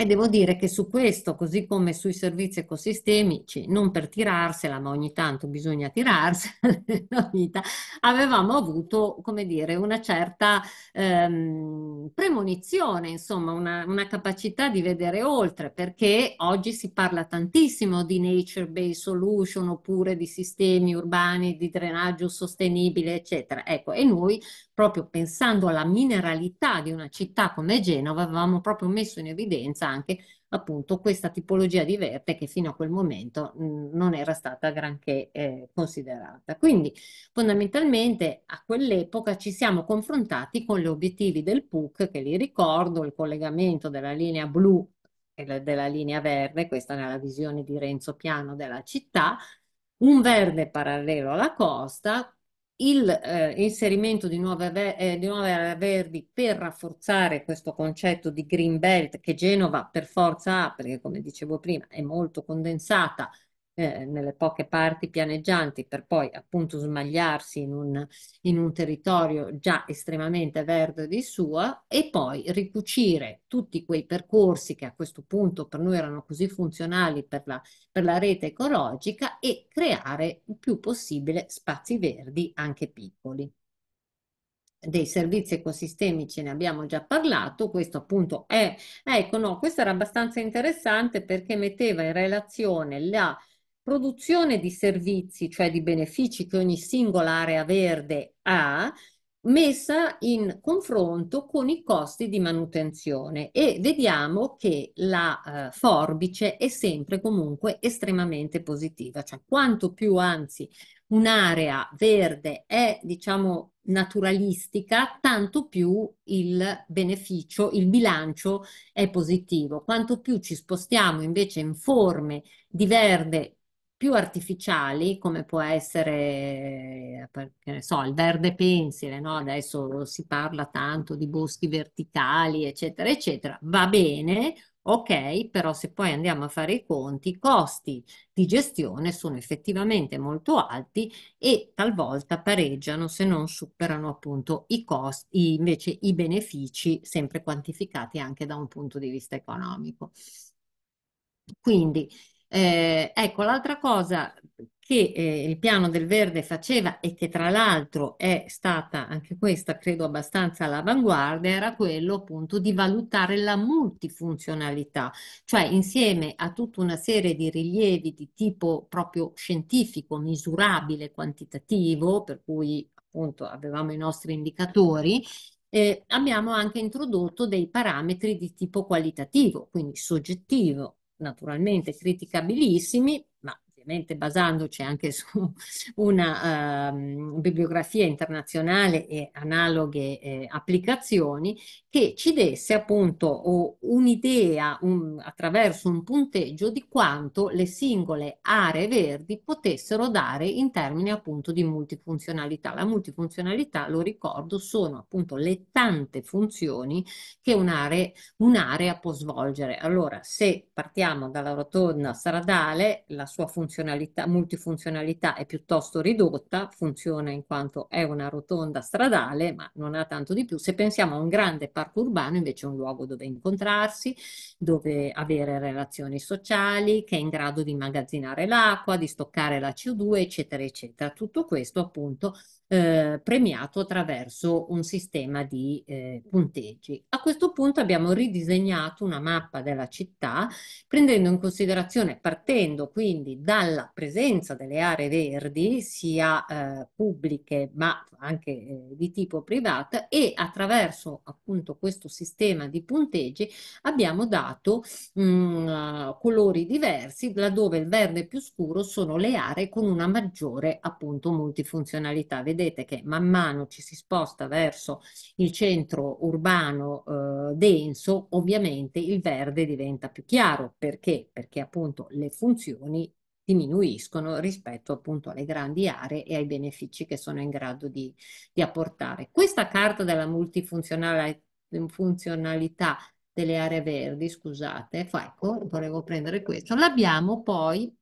e devo dire che su questo, così come sui servizi ecosistemici, non per tirarsela, ma ogni tanto bisogna tirarsela nella vita, avevamo avuto, come dire, una certa ehm, premonizione, insomma, una, una, capacità di vedere oltre, perché oggi si parla tantissimo di nature-based solution oppure di sistemi urbani di drenaggio sostenibile, eccetera. Ecco, e noi, proprio pensando alla mineralità di una città come Genova, avevamo proprio messo in evidenza anche appunto questa tipologia di verde che fino a quel momento non era stata granché eh, considerata. Quindi fondamentalmente a quell'epoca ci siamo confrontati con gli obiettivi del PUC, che li ricordo, il collegamento della linea blu e della linea verde, questa nella visione di Renzo Piano della città, un verde parallelo alla costa, il eh, inserimento di nuove, eh, di nuove aree verdi per rafforzare questo concetto di green belt che Genova per forza ha, perché come dicevo prima è molto condensata, eh, nelle poche parti pianeggianti per poi appunto smagliarsi in un, in un territorio già estremamente verde di sua e poi ricucire tutti quei percorsi che a questo punto per noi erano così funzionali per la, per la rete ecologica e creare il più possibile spazi verdi anche piccoli dei servizi ecosistemici ne abbiamo già parlato, questo appunto è, ecco no, questo era abbastanza interessante perché metteva in relazione la produzione di servizi, cioè di benefici che ogni singola area verde ha, messa in confronto con i costi di manutenzione e vediamo che la eh, forbice è sempre comunque estremamente positiva, cioè quanto più anzi un'area verde è diciamo naturalistica, tanto più il beneficio, il bilancio è positivo. Quanto più ci spostiamo invece in forme di verde più artificiali, come può essere, che ne so, il verde pensile, no? adesso si parla tanto di boschi verticali, eccetera, eccetera, va bene, ok, però se poi andiamo a fare i conti, i costi di gestione sono effettivamente molto alti e talvolta pareggiano se non superano appunto i costi, invece i benefici sempre quantificati anche da un punto di vista economico. Quindi, eh, ecco, l'altra cosa che eh, il piano del verde faceva e che tra l'altro è stata anche questa, credo, abbastanza all'avanguardia, era quello appunto di valutare la multifunzionalità, cioè insieme a tutta una serie di rilievi di tipo proprio scientifico, misurabile, quantitativo, per cui appunto avevamo i nostri indicatori, eh, abbiamo anche introdotto dei parametri di tipo qualitativo, quindi soggettivo, naturalmente criticabilissimi, ma ovviamente basandoci anche su una um, bibliografia internazionale e analoghe eh, applicazioni, che ci desse appunto un'idea un, attraverso un punteggio di quanto le singole aree verdi potessero dare in termini appunto di multifunzionalità. La multifunzionalità, lo ricordo, sono appunto le tante funzioni che un'area, un'area può svolgere. Allora, se partiamo dalla rotonda stradale, la sua funzione funzionalità, multifunzionalità è piuttosto ridotta, funziona in quanto è una rotonda stradale, ma non ha tanto di più. Se pensiamo a un grande parco urbano, invece è un luogo dove incontrarsi, dove avere relazioni sociali, che è in grado di immagazzinare l'acqua, di stoccare la CO2, eccetera, eccetera. Tutto questo appunto eh, premiato attraverso un sistema di eh, punteggi. A questo punto abbiamo ridisegnato una mappa della città prendendo in considerazione, partendo quindi dalla presenza delle aree verdi, sia eh, pubbliche ma anche eh, di tipo privata, e attraverso appunto questo sistema di punteggi abbiamo dato mh, mm, eh, colori diversi, laddove il verde più scuro sono le aree con una maggiore appunto multifunzionalità. Vedete vedete che man mano ci si sposta verso il centro urbano eh, denso, ovviamente il verde diventa più chiaro. Perché? Perché appunto le funzioni diminuiscono rispetto appunto alle grandi aree e ai benefici che sono in grado di, di apportare. Questa carta della multifunzionalità delle aree verdi, scusate, ecco, volevo prendere questo, l'abbiamo poi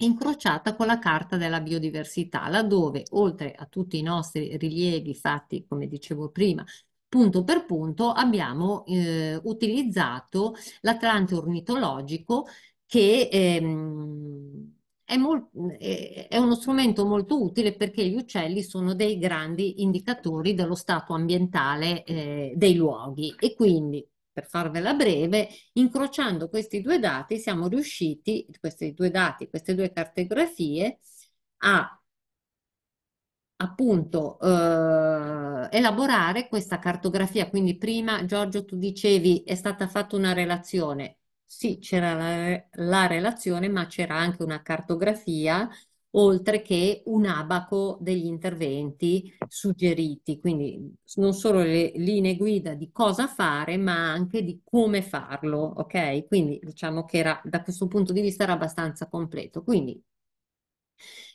incrociata con la carta della biodiversità, laddove oltre a tutti i nostri rilievi fatti, come dicevo prima, punto per punto, abbiamo eh, utilizzato l'Atlante ornitologico che ehm, è, molto, è, uno strumento molto utile perché gli uccelli sono dei grandi indicatori dello stato ambientale eh, dei luoghi e quindi per farvela breve, incrociando questi due dati siamo riusciti, questi due dati, queste due cartografie, a appunto eh, elaborare questa cartografia. Quindi prima Giorgio tu dicevi è stata fatta una relazione. Sì, c'era la, la, relazione, ma c'era anche una cartografia oltre che un abaco degli interventi suggeriti, quindi non solo le linee guida di cosa fare, ma anche di come farlo, ok? Quindi diciamo che era, da questo punto di vista era abbastanza completo. Quindi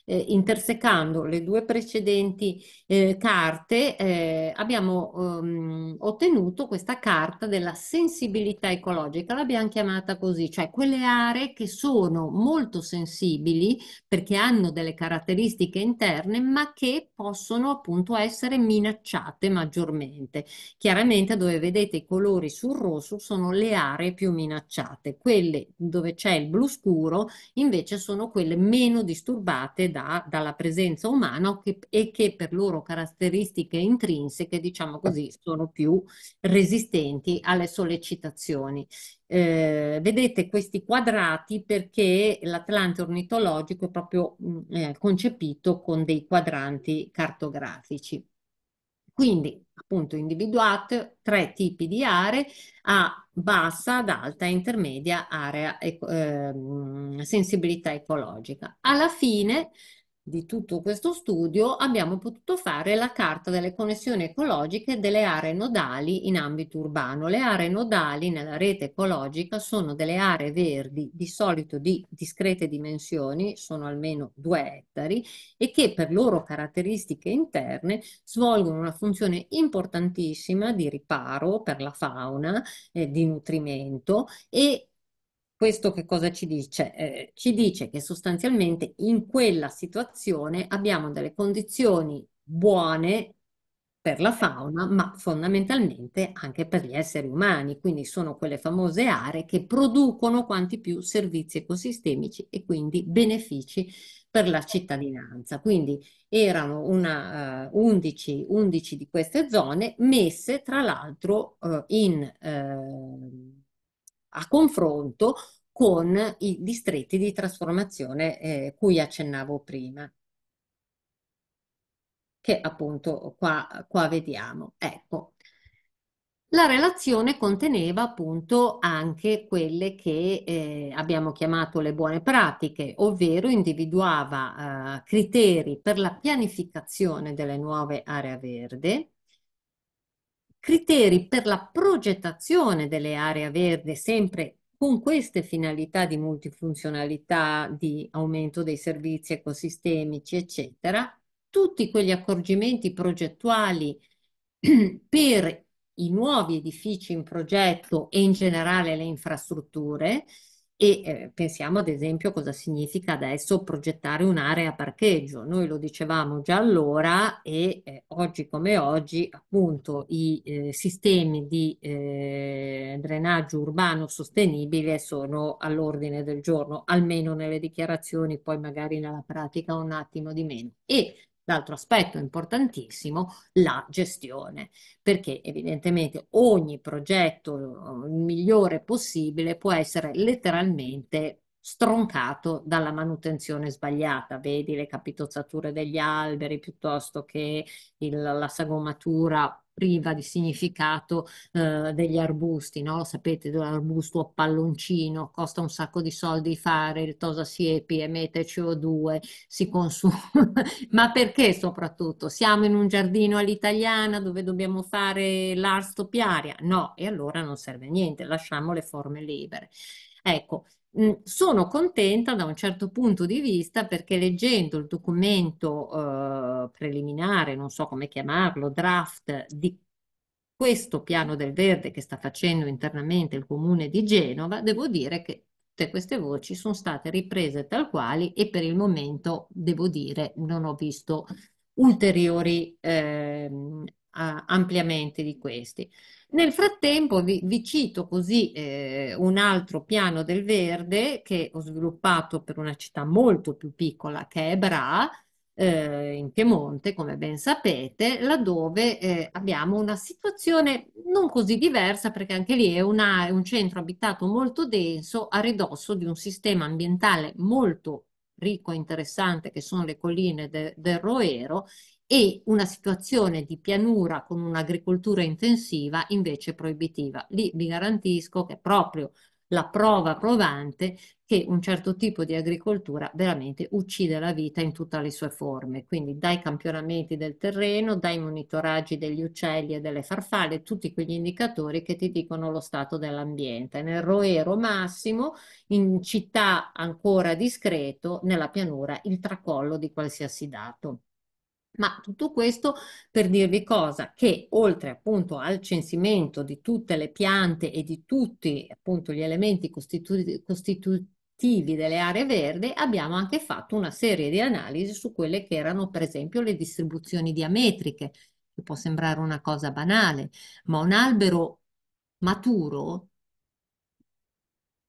eh, intersecando le due precedenti eh, carte, eh, abbiamo ehm, ottenuto questa carta della sensibilità ecologica, l'abbiamo chiamata così, cioè quelle aree che sono molto sensibili perché hanno delle caratteristiche interne, ma che possono appunto essere minacciate maggiormente. Chiaramente dove vedete i colori sul rosso sono le aree più minacciate, quelle dove c'è il blu scuro invece sono quelle meno disturbate dà dalla presenza umana che, e che per loro caratteristiche intrinseche, diciamo così, sono più resistenti alle sollecitazioni. Eh, vedete questi quadrati perché l'Atlante ornitologico è proprio mh, mm, concepito con dei quadranti cartografici. Quindi, appunto, individuate tre tipi di aree a bassa, ad alta e intermedia area eh, sensibilità ecologica. Alla fine di tutto questo studio abbiamo potuto fare la carta delle connessioni ecologiche delle aree nodali in ambito urbano. Le aree nodali nella rete ecologica sono delle aree verdi di solito di discrete dimensioni, sono almeno due ettari, e che per loro caratteristiche interne svolgono una funzione importantissima di riparo per la fauna, eh, di nutrimento e questo che cosa ci dice? Eh, ci dice che sostanzialmente in quella situazione abbiamo delle condizioni buone per la fauna, ma fondamentalmente anche per gli esseri umani, quindi sono quelle famose aree che producono quanti più servizi ecosistemici e quindi benefici per la cittadinanza. Quindi erano una, uh, 11, 11, di queste zone messe tra l'altro uh, in... Uh, a confronto con i distretti di trasformazione eh, cui accennavo prima che appunto qua, qua vediamo. Ecco, la relazione conteneva appunto anche quelle che eh, abbiamo chiamato le buone pratiche, ovvero individuava eh, criteri per la pianificazione delle nuove aree verde, criteri per la progettazione delle aree verdi, sempre con queste finalità di multifunzionalità, di aumento dei servizi ecosistemici, eccetera, tutti quegli accorgimenti progettuali per i nuovi edifici in progetto e in generale le infrastrutture, e eh, pensiamo ad esempio cosa significa adesso progettare un'area parcheggio. Noi lo dicevamo già allora e eh, oggi come oggi appunto i eh, sistemi di eh, drenaggio urbano sostenibile sono all'ordine del giorno, almeno nelle dichiarazioni, poi magari nella pratica un attimo di meno. E l'altro aspetto importantissimo, la gestione, perché evidentemente ogni progetto eh, migliore possibile può essere letteralmente stroncato dalla manutenzione sbagliata, vedi le capitozzature degli alberi piuttosto che il, la sagomatura priva di significato eh, degli arbusti, no? Lo sapete, l'arbusto a palloncino costa un sacco di soldi fare, il tosa siepi emette CO2, si consuma, ma perché soprattutto? Siamo in un giardino all'italiana dove dobbiamo fare l'arstopiaria? No, e allora non serve niente, lasciamo le forme libere. Ecco, sono contenta da un certo punto di vista perché leggendo il documento eh, preliminare, non so come chiamarlo, draft di questo piano del verde che sta facendo internamente il comune di Genova, devo dire che tutte queste voci sono state riprese tal quali e per il momento, devo dire, non ho visto ulteriori eh, ampiamente di questi. Nel frattempo vi, vi cito così eh, un altro piano del verde che ho sviluppato per una città molto più piccola che è Bra, eh, in Piemonte, come ben sapete, laddove eh, abbiamo una situazione non così diversa perché anche lì è, una, è un centro abitato molto denso a ridosso di un sistema ambientale molto ricco e interessante che sono le colline de, del Roero e una situazione di pianura con un'agricoltura intensiva invece proibitiva. Lì vi garantisco che è proprio la prova provante che un certo tipo di agricoltura veramente uccide la vita in tutte le sue forme, quindi dai campionamenti del terreno, dai monitoraggi degli uccelli e delle farfalle, tutti quegli indicatori che ti dicono lo stato dell'ambiente. Nel roero massimo, in città ancora discreto, nella pianura il tracollo di qualsiasi dato. Ma tutto questo per dirvi cosa? Che oltre appunto al censimento di tutte le piante e di tutti appunto gli elementi costitu- costitutivi delle aree verdi, abbiamo anche fatto una serie di analisi su quelle che erano per esempio le distribuzioni diametriche, che può sembrare una cosa banale, ma un albero maturo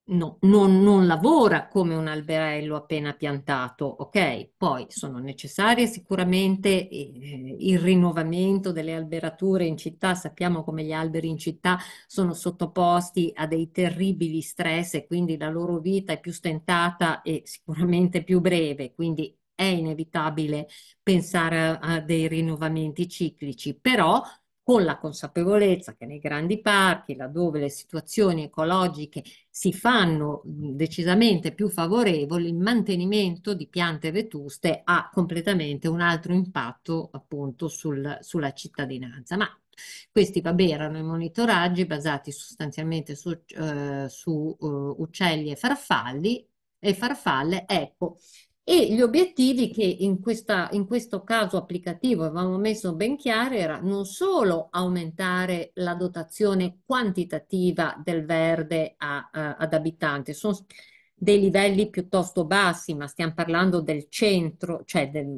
no, non, non, lavora come un alberello appena piantato, ok? Poi sono necessarie sicuramente eh, il rinnovamento delle alberature in città, sappiamo come gli alberi in città sono sottoposti a dei terribili stress e quindi la loro vita è più stentata e sicuramente più breve, quindi è inevitabile pensare a, a dei rinnovamenti ciclici, però con la consapevolezza che nei grandi parchi, laddove le situazioni ecologiche si fanno decisamente più favorevoli, il mantenimento di piante vetuste ha completamente un altro impatto appunto sul, sulla cittadinanza. Ma questi vabbè, erano i monitoraggi basati sostanzialmente su, eh, su eh, uccelli e farfalli e farfalle. Ecco, e gli obiettivi che in, questa, in questo caso applicativo avevamo messo ben chiari era non solo aumentare la dotazione quantitativa del verde a, a, ad abitante, sono dei livelli piuttosto bassi, ma stiamo parlando del centro, cioè del,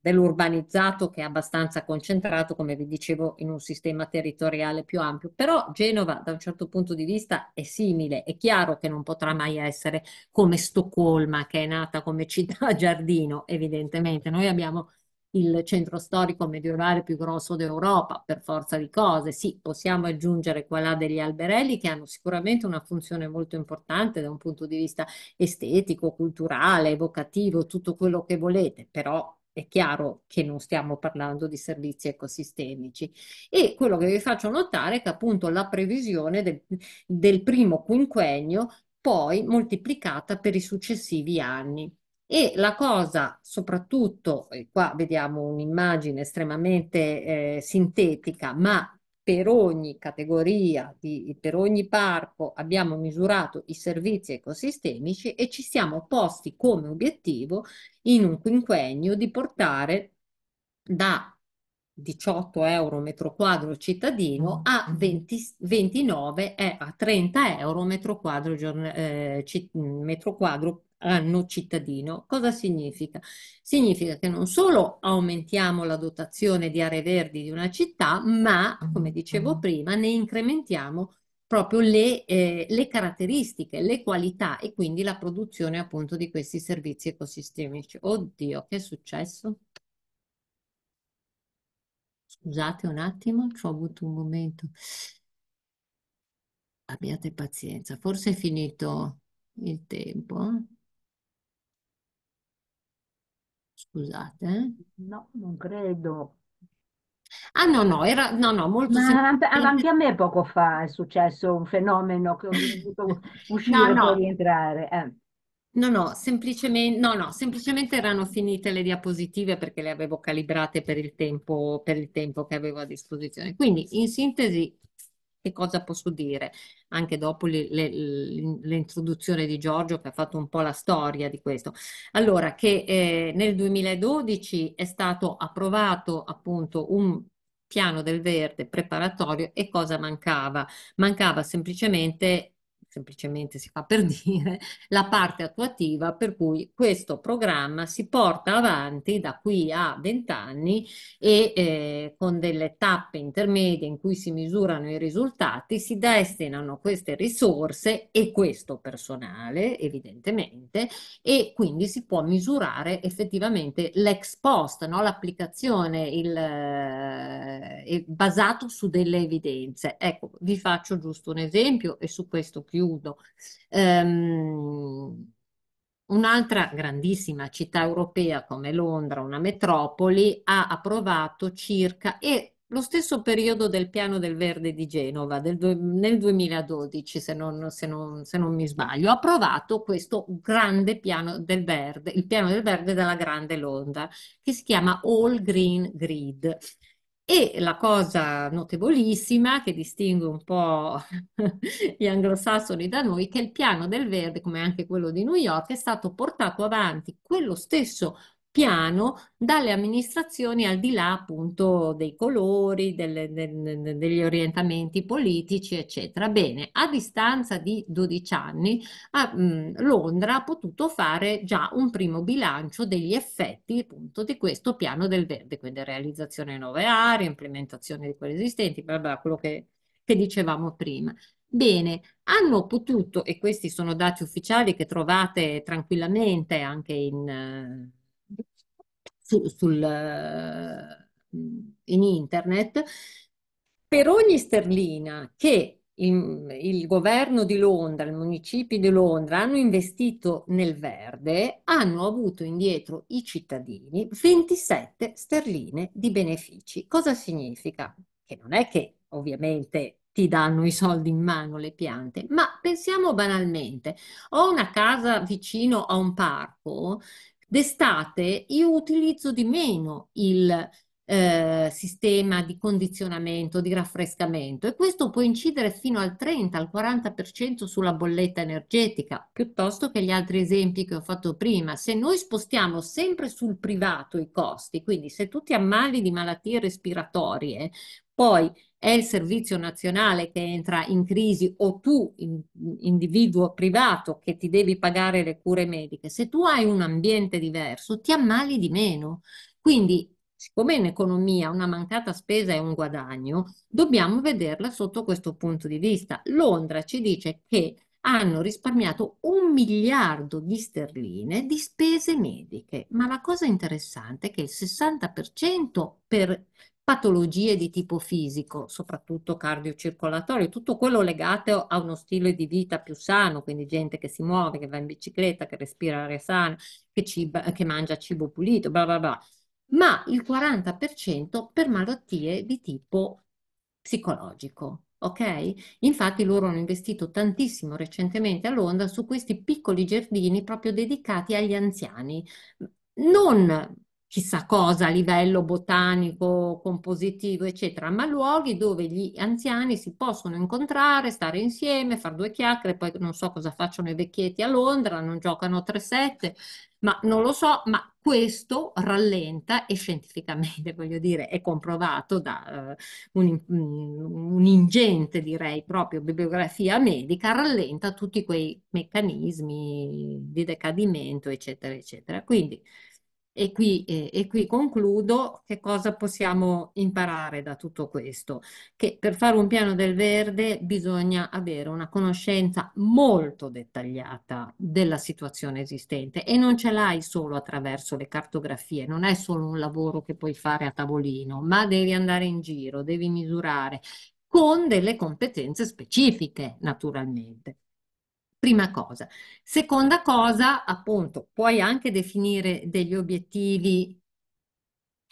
dell'urbanizzato che è abbastanza concentrato, come vi dicevo, in un sistema territoriale più ampio. Però Genova, da un certo punto di vista, è simile. È chiaro che non potrà mai essere come Stoccolma, che è nata come città giardino, evidentemente. Noi abbiamo il centro storico medievale più grosso d'Europa, per forza di cose. Sì, possiamo aggiungere qua là degli alberelli che hanno sicuramente una funzione molto importante da un punto di vista estetico, culturale, evocativo, tutto quello che volete, però è chiaro che non stiamo parlando di servizi ecosistemici. E quello che vi faccio notare è che appunto la previsione del, del primo quinquennio poi moltiplicata per i successivi anni. E la cosa soprattutto, e qua vediamo un'immagine estremamente eh, sintetica, ma per ogni categoria, di, per ogni parco abbiamo misurato i servizi ecosistemici e ci siamo posti come obiettivo in un quinquennio di portare da 18 euro metro quadro cittadino mm, a 20, 29 eh, a 30 euro metro quadro, eh, metro quadro anno cittadino, cosa significa? Significa che non solo aumentiamo la dotazione di aree verdi di una città, ma, come mm-hmm. dicevo mm-hmm. prima, ne incrementiamo proprio le, eh, le caratteristiche, le qualità e quindi la produzione appunto di questi servizi ecosistemici. Oddio, che è successo? Scusate un attimo, ci ho avuto un momento. Abbiate pazienza, forse è finito il tempo. Scusate. Eh? No, non credo. Ah no, no, era no, no, molto Ma anche a me poco fa è successo un fenomeno che ho dovuto No, uscire e no, rientrare. eh. no, no, semplicemente, no, no, semplicemente erano finite le diapositive perché le avevo calibrate per il tempo, per il tempo che avevo a disposizione. Quindi, in sintesi, che cosa posso dire? Anche dopo l'introduzione di Giorgio che ha fatto un po' la storia di questo. Allora, che eh, nel 2012 è stato approvato appunto un piano del verde preparatorio e cosa mancava? Mancava semplicemente semplicemente si fa per dire, la parte attuativa per cui questo programma si porta avanti da qui a 20 anni e eh, con delle tappe intermedie in cui si misurano i risultati, si destinano queste risorse e questo personale evidentemente e quindi si può misurare effettivamente l'ex post, no? l'applicazione il, eh, basato su delle evidenze. Ecco, vi faccio giusto un esempio e su questo chiudo chiudo. Um, ehm, Un'altra grandissima città europea come Londra, una metropoli, ha approvato circa, e lo stesso periodo del piano del verde di Genova del, nel 2012, se non, se, non, se non, mi sbaglio, ha approvato questo grande piano del verde, il piano del verde della grande Londra, che si chiama All Green Grid e la cosa notevolissima che distingue un po' gli anglosassoni da noi, è che il piano del verde, come anche quello di New York, è stato portato avanti quello stesso piano dalle amministrazioni al di là appunto dei colori, delle, de, degli orientamenti politici, eccetera. Bene, a distanza di 12 anni a, mh, mm, Londra ha potuto fare già un primo bilancio degli effetti appunto di questo piano del verde, quindi realizzazione di nuove aree, implementazione di quelle esistenti, bla bla, quello che, che dicevamo prima. Bene, hanno potuto, e questi sono dati ufficiali che trovate tranquillamente anche in... Uh, su, sul, eh, in internet, per ogni sterlina che il, il, governo di Londra, i municipi di Londra hanno investito nel verde, hanno avuto indietro i cittadini 27 sterline di benefici. Cosa significa? Che non è che ovviamente ti danno i soldi in mano le piante, ma pensiamo banalmente, ho una casa vicino a un parco, D'estate io utilizzo di meno il eh, sistema di condizionamento, di raffrescamento e questo può incidere fino al 30 al 40% sulla bolletta energetica, piuttosto che gli altri esempi che ho fatto prima. Se noi spostiamo sempre sul privato i costi, quindi se tu ti ammali di malattie respiratorie, poi è il servizio nazionale che entra in crisi o tu, in, individuo privato, che ti devi pagare le cure mediche. Se tu hai un ambiente diverso, ti ammali di meno. Quindi siccome in economia una mancata spesa è un guadagno, dobbiamo vederla sotto questo punto di vista. Londra ci dice che hanno risparmiato un miliardo di sterline di spese mediche, ma la cosa interessante è che il 60% per patologie di tipo fisico, soprattutto cardiocircolatorio, tutto quello legato a uno stile di vita più sano, quindi gente che si muove, che va in bicicletta, che respira aria sana, che, ciba, che mangia cibo pulito, bla bla bla ma il 40% per malattie di tipo psicologico. Ok? Infatti loro hanno investito tantissimo recentemente a Londra su questi piccoli giardini proprio dedicati agli anziani, non chissà cosa a livello botanico, compositivo, eccetera, ma luoghi dove gli anziani si possono incontrare, stare insieme, fare due chiacchiere, poi non so cosa facciano i vecchietti a Londra, non giocano 3-7, ma non lo so, ma questo rallenta e scientificamente, voglio dire, è comprovato da uh, eh, un'ingente, un mm, direi, proprio bibliografia medica, rallenta tutti quei meccanismi di decadimento, eccetera, eccetera. Quindi e qui, eh, e qui, concludo, che cosa possiamo imparare da tutto questo? Che per fare un piano del verde bisogna avere una conoscenza molto dettagliata della situazione esistente e non ce l'hai solo attraverso le cartografie, non è solo un lavoro che puoi fare a tavolino, ma devi andare in giro, devi misurare con delle competenze specifiche naturalmente. Prima cosa. Seconda cosa, appunto, puoi anche definire degli obiettivi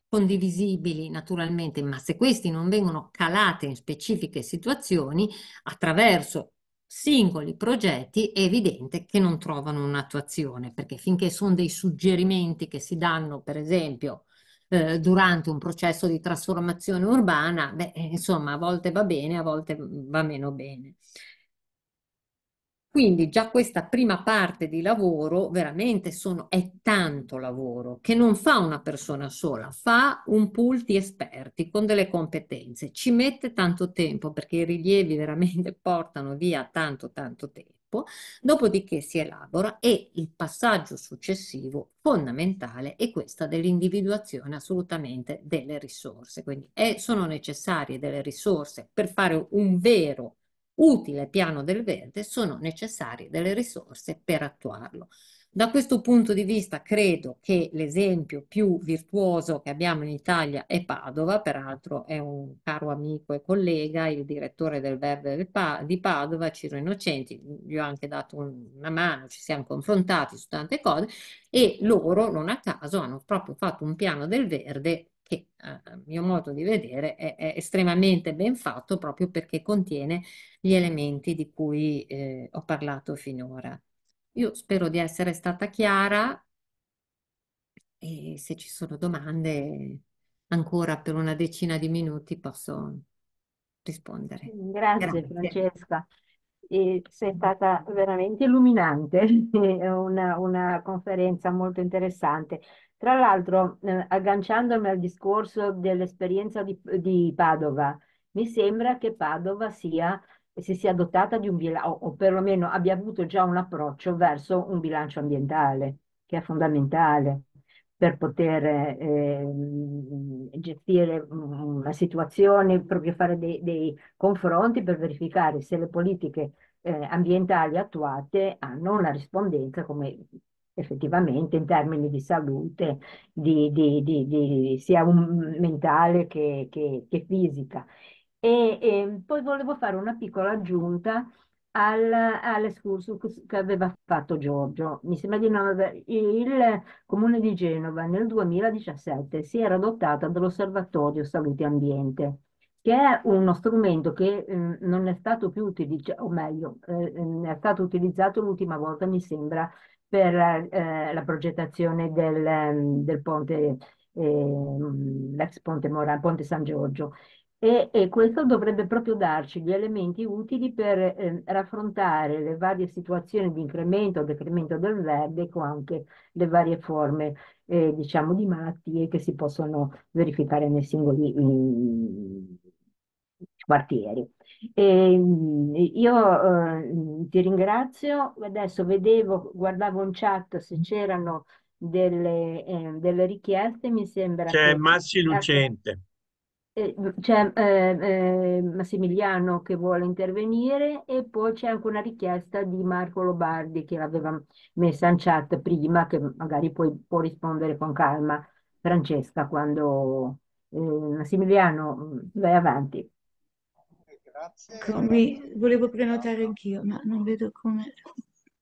condivisibili naturalmente, ma se questi non vengono calati in specifiche situazioni attraverso singoli progetti è evidente che non trovano un'attuazione, perché finché sono dei suggerimenti che si danno, per esempio, eh, durante un processo di trasformazione urbana, beh, insomma, a volte va bene, a volte va meno bene. Quindi già questa prima parte di lavoro veramente sono, è tanto lavoro che non fa una persona sola, fa un pool di esperti con delle competenze. Ci mette tanto tempo perché i rilievi veramente portano via tanto tanto tempo dopodiché si elabora e il passaggio successivo fondamentale è questa dell'individuazione assolutamente delle risorse, quindi è, eh, sono necessarie delle risorse per fare un vero utile piano del verde, sono necessarie delle risorse per attuarlo. Da questo punto di vista credo che l'esempio più virtuoso che abbiamo in Italia è Padova, peraltro è un caro amico e collega, il direttore del Verde di Padova, Ciro Innocenti, gli ho anche dato una mano, ci siamo confrontati su tante cose e loro non a caso hanno proprio fatto un piano del verde che a mio modo di vedere è, è, estremamente ben fatto proprio perché contiene gli elementi di cui eh, ho parlato finora. Io spero di essere stata chiara e se ci sono domande ancora per una decina di minuti posso rispondere. Grazie, Grazie. Francesca. E sei stata veramente illuminante, una, una conferenza molto interessante. Tra l'altro, eh, agganciandomi al discorso dell'esperienza di, di, Padova, mi sembra che Padova sia, si sia dotata di un bilancio, o perlomeno abbia avuto già un approccio verso un bilancio ambientale, che è fondamentale per poter eh, gestire la situazione, proprio fare dei, dei, confronti per verificare se le politiche eh, ambientali attuate hanno una rispondenza, come effettivamente in termini di salute, di, di, di, sia mentale che, che, che fisica. E, e, poi volevo fare una piccola aggiunta al, all'escursus che aveva fatto Giorgio. Mi sembra di non aver... Il Comune di Genova nel 2017 si era dotata dell'Osservatorio Salute Ambiente che è uno strumento che eh, non è stato più utilizzato, o meglio, eh, mm, è stato utilizzato l'ultima volta, mi sembra, per eh, la progettazione del, ehm, del ponte, ehm, l'ex ponte Morano, ponte San Giorgio. E, e, questo dovrebbe proprio darci gli elementi utili per eh, raffrontare le varie situazioni di incremento o decremento del verde con anche le varie forme eh, diciamo di malattie che si possono verificare nei singoli mh, mm, quartieri. E io eh, ti ringrazio, adesso vedevo, guardavo in chat se c'erano delle, eh, delle, richieste, mi sembra. C'è Massi Lucente. Eh, c'è eh, eh, Massimiliano che vuole intervenire e poi c'è anche una richiesta di Marco Lobardi che l'aveva messa in chat prima, che magari poi può rispondere con calma Francesca quando... Eh, Massimiliano, vai avanti. Grazie. Come ecco, volevo prenotare anch'io, ma non vedo come.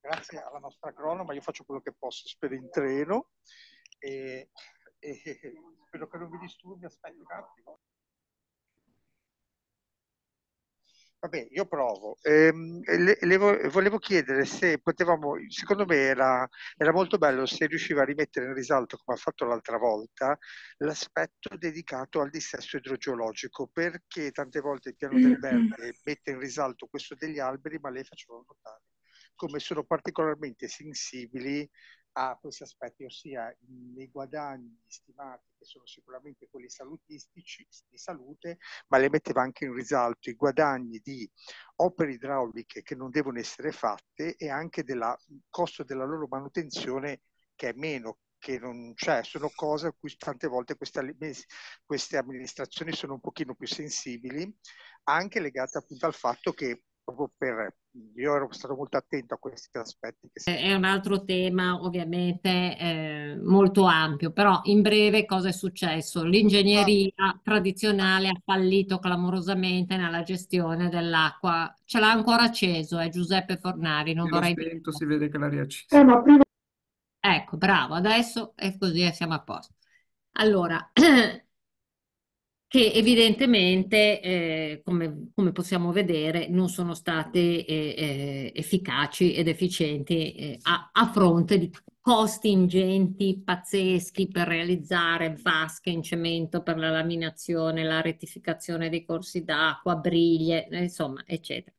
Grazie alla nostra cronoma, io faccio quello che posso, spero in treno e, e spero che non mi disturbi, aspetta un attimo. Vabbè, io provo. Eh, le, le, volevo chiedere se potevamo, secondo me era, era, molto bello se riusciva a rimettere in risalto, come ha fatto l'altra volta, l'aspetto dedicato al dissesto idrogeologico, perché tante volte il piano del mm-hmm. verde mette in risalto questo degli alberi, ma lei faceva notare come sono particolarmente sensibili a questi aspetti, ossia nei guadagni stimati che sono sicuramente quelli salutistici di salute, ma le metteva anche in risalto i guadagni di opere idrauliche che non devono essere fatte e anche del costo della loro manutenzione che è meno che non c'è, sono cose a cui tante volte queste, queste amministrazioni sono un pochino più sensibili, anche legate appunto al fatto che proprio per io ero stato molto attento a questi aspetti. Si... È un altro tema ovviamente eh, molto ampio, però in breve cosa è successo? L'ingegneria tradizionale ha fallito clamorosamente nella gestione dell'acqua. Ce l'ha ancora acceso, eh, Giuseppe Fornari, non e vorrei dire. si vede che l'ha riacceso. Eh, ma prima... Ecco, bravo, adesso è così, eh, siamo a posto. Allora, che evidentemente, eh, come, come, possiamo vedere, non sono state eh, eh efficaci ed efficienti eh, a, a fronte di costi ingenti, pazzeschi per realizzare vasche in cemento per la laminazione, la rettificazione dei corsi d'acqua, briglie, insomma, eccetera.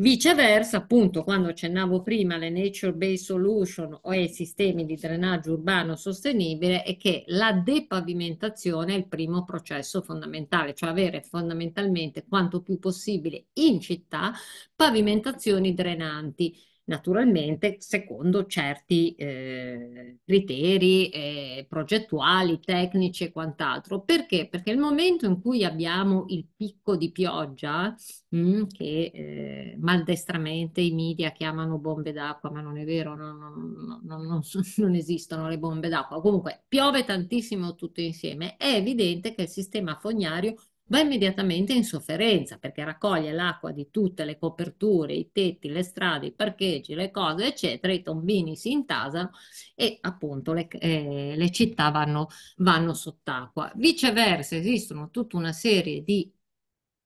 Viceversa, appunto, quando accennavo prima le nature-based solution o i sistemi di drenaggio urbano sostenibile, è che la depavimentazione è il primo processo fondamentale, cioè avere fondamentalmente quanto più possibile in città pavimentazioni drenanti naturalmente secondo certi eh, criteri eh, progettuali, tecnici e quant'altro. Perché? Perché nel momento in cui abbiamo il picco di pioggia, mh, mm, che eh, maldestramente i media chiamano bombe d'acqua, ma non è vero, non, non, non, non esistono le bombe d'acqua, comunque piove tantissimo tutto insieme, è evidente che il sistema fognario va immediatamente in sofferenza perché raccoglie l'acqua di tutte le coperture, i tetti, le strade, i parcheggi, le cose, eccetera, i tombini si intasano e appunto le, eh, le città vanno, vanno sott'acqua. Viceversa esistono tutta una serie di